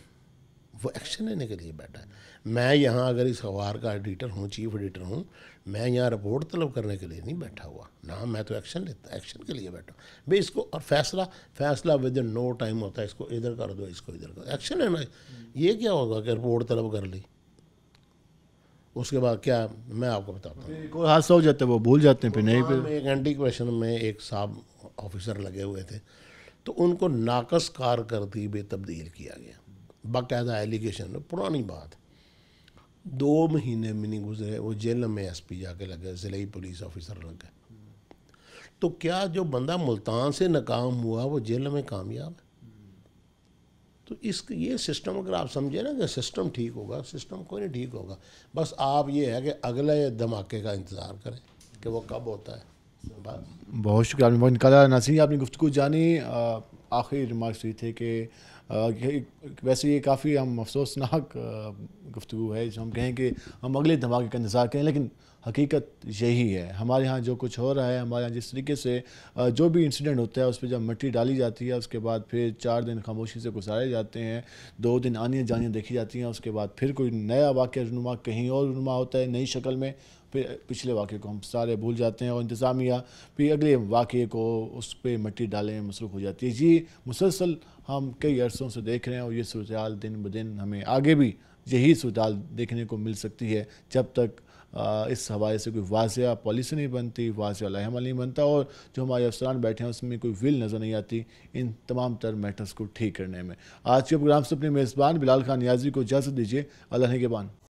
S5: वो एक्शन लेने के लिए बैठा है मैं यहाँ अगर इस अखबार का एडिटर हूँ चीफ एडिटर हूँ मैं यहाँ रिपोर्ट तलब करने के लिए नहीं बैठा हुआ ना मैं तो एक्शन लेता एक्शन के लिए बैठा भाई इसको और फैसला फैसला विद इन नो टाइम होता है इसको इधर कर दो इसको इधर कर एक्शन है ना ये क्या होगा कि रिपोर्ट तलब कर ली उसके बाद क्या मैं आपको बताता हूँ कोई हादसा हो जाता है वो भूल जाते हैं फिर नहीं हाँ, फिर एक एंटी क्वेश्चन में एक साहब ऑफिसर लगे हुए थे तो उनको नाकस कार करती में तब्दील किया गया बाकायदा एलिगेशन पुरानी बात दो महीने भी नहीं गुजरे वो जेल में एस पी जाके लगे ज़िले पुलिस ऑफिसर लग गए तो क्या जो बंदा मुल्तान से नाकाम हुआ वो जेल में कामयाब है तो इस ये सिस्टम अगर आप समझे ना कि सिस्टम ठीक होगा सिस्टम कोई नहीं ठीक होगा बस आप ये है कि अगले धमाके का इंतज़ार करें कि वो कब होता है
S1: बहुत शुक्रिया निकाला आपने गुफ्तु जानी आखिरी रिमार्क्स हुई तो थे कि वैसे ये काफ़ी हम अफसोसनाक गुफ्तु है जो हम कहें कि हम अगले धमाके का इंतज़ार करें लेकिन हकीकत यही है हमारे यहाँ जो कुछ हो रहा है हमारे यहाँ जिस तरीके से जो भी इंसिडेंट होता है उस पर जब मिट्टी डाली जाती है उसके बाद फिर चार दिन खामोशी से गुजारे जाते हैं दो दिन आनियाँ जानियाँ देखी जाती हैं उसके बाद फिर कोई नया वाक़ रनुमा कहीं और रनुमा होता है नई शक्ल में फिर पिछले वाक़े को हम सारे भूल जाते हैं और इंतज़ामिया फिर अगले वाक़े को उस पर मिट्टी डालें मसरूफ़ हो जाती है जी मुसलसल हम कई अरसों से देख रहे हैं और ये सूरत दिन ब दिन हमें आगे भी यही सूरत देखने को मिल सकती है जब तक इस हवाले से कोई वाजिया पॉलिसी नहीं बनती वाजिया लहमल नहीं बनता और जो हमारे अफसरान बैठे हैं उसमें कोई विल नज़र नहीं आती इन तमाम तर मैटर्स को ठीक करने में आज के प्रोग्राम से अपने मेज़बान बिलाल खान न्याजी को इजाज़त दीजिए अल्लाह के बान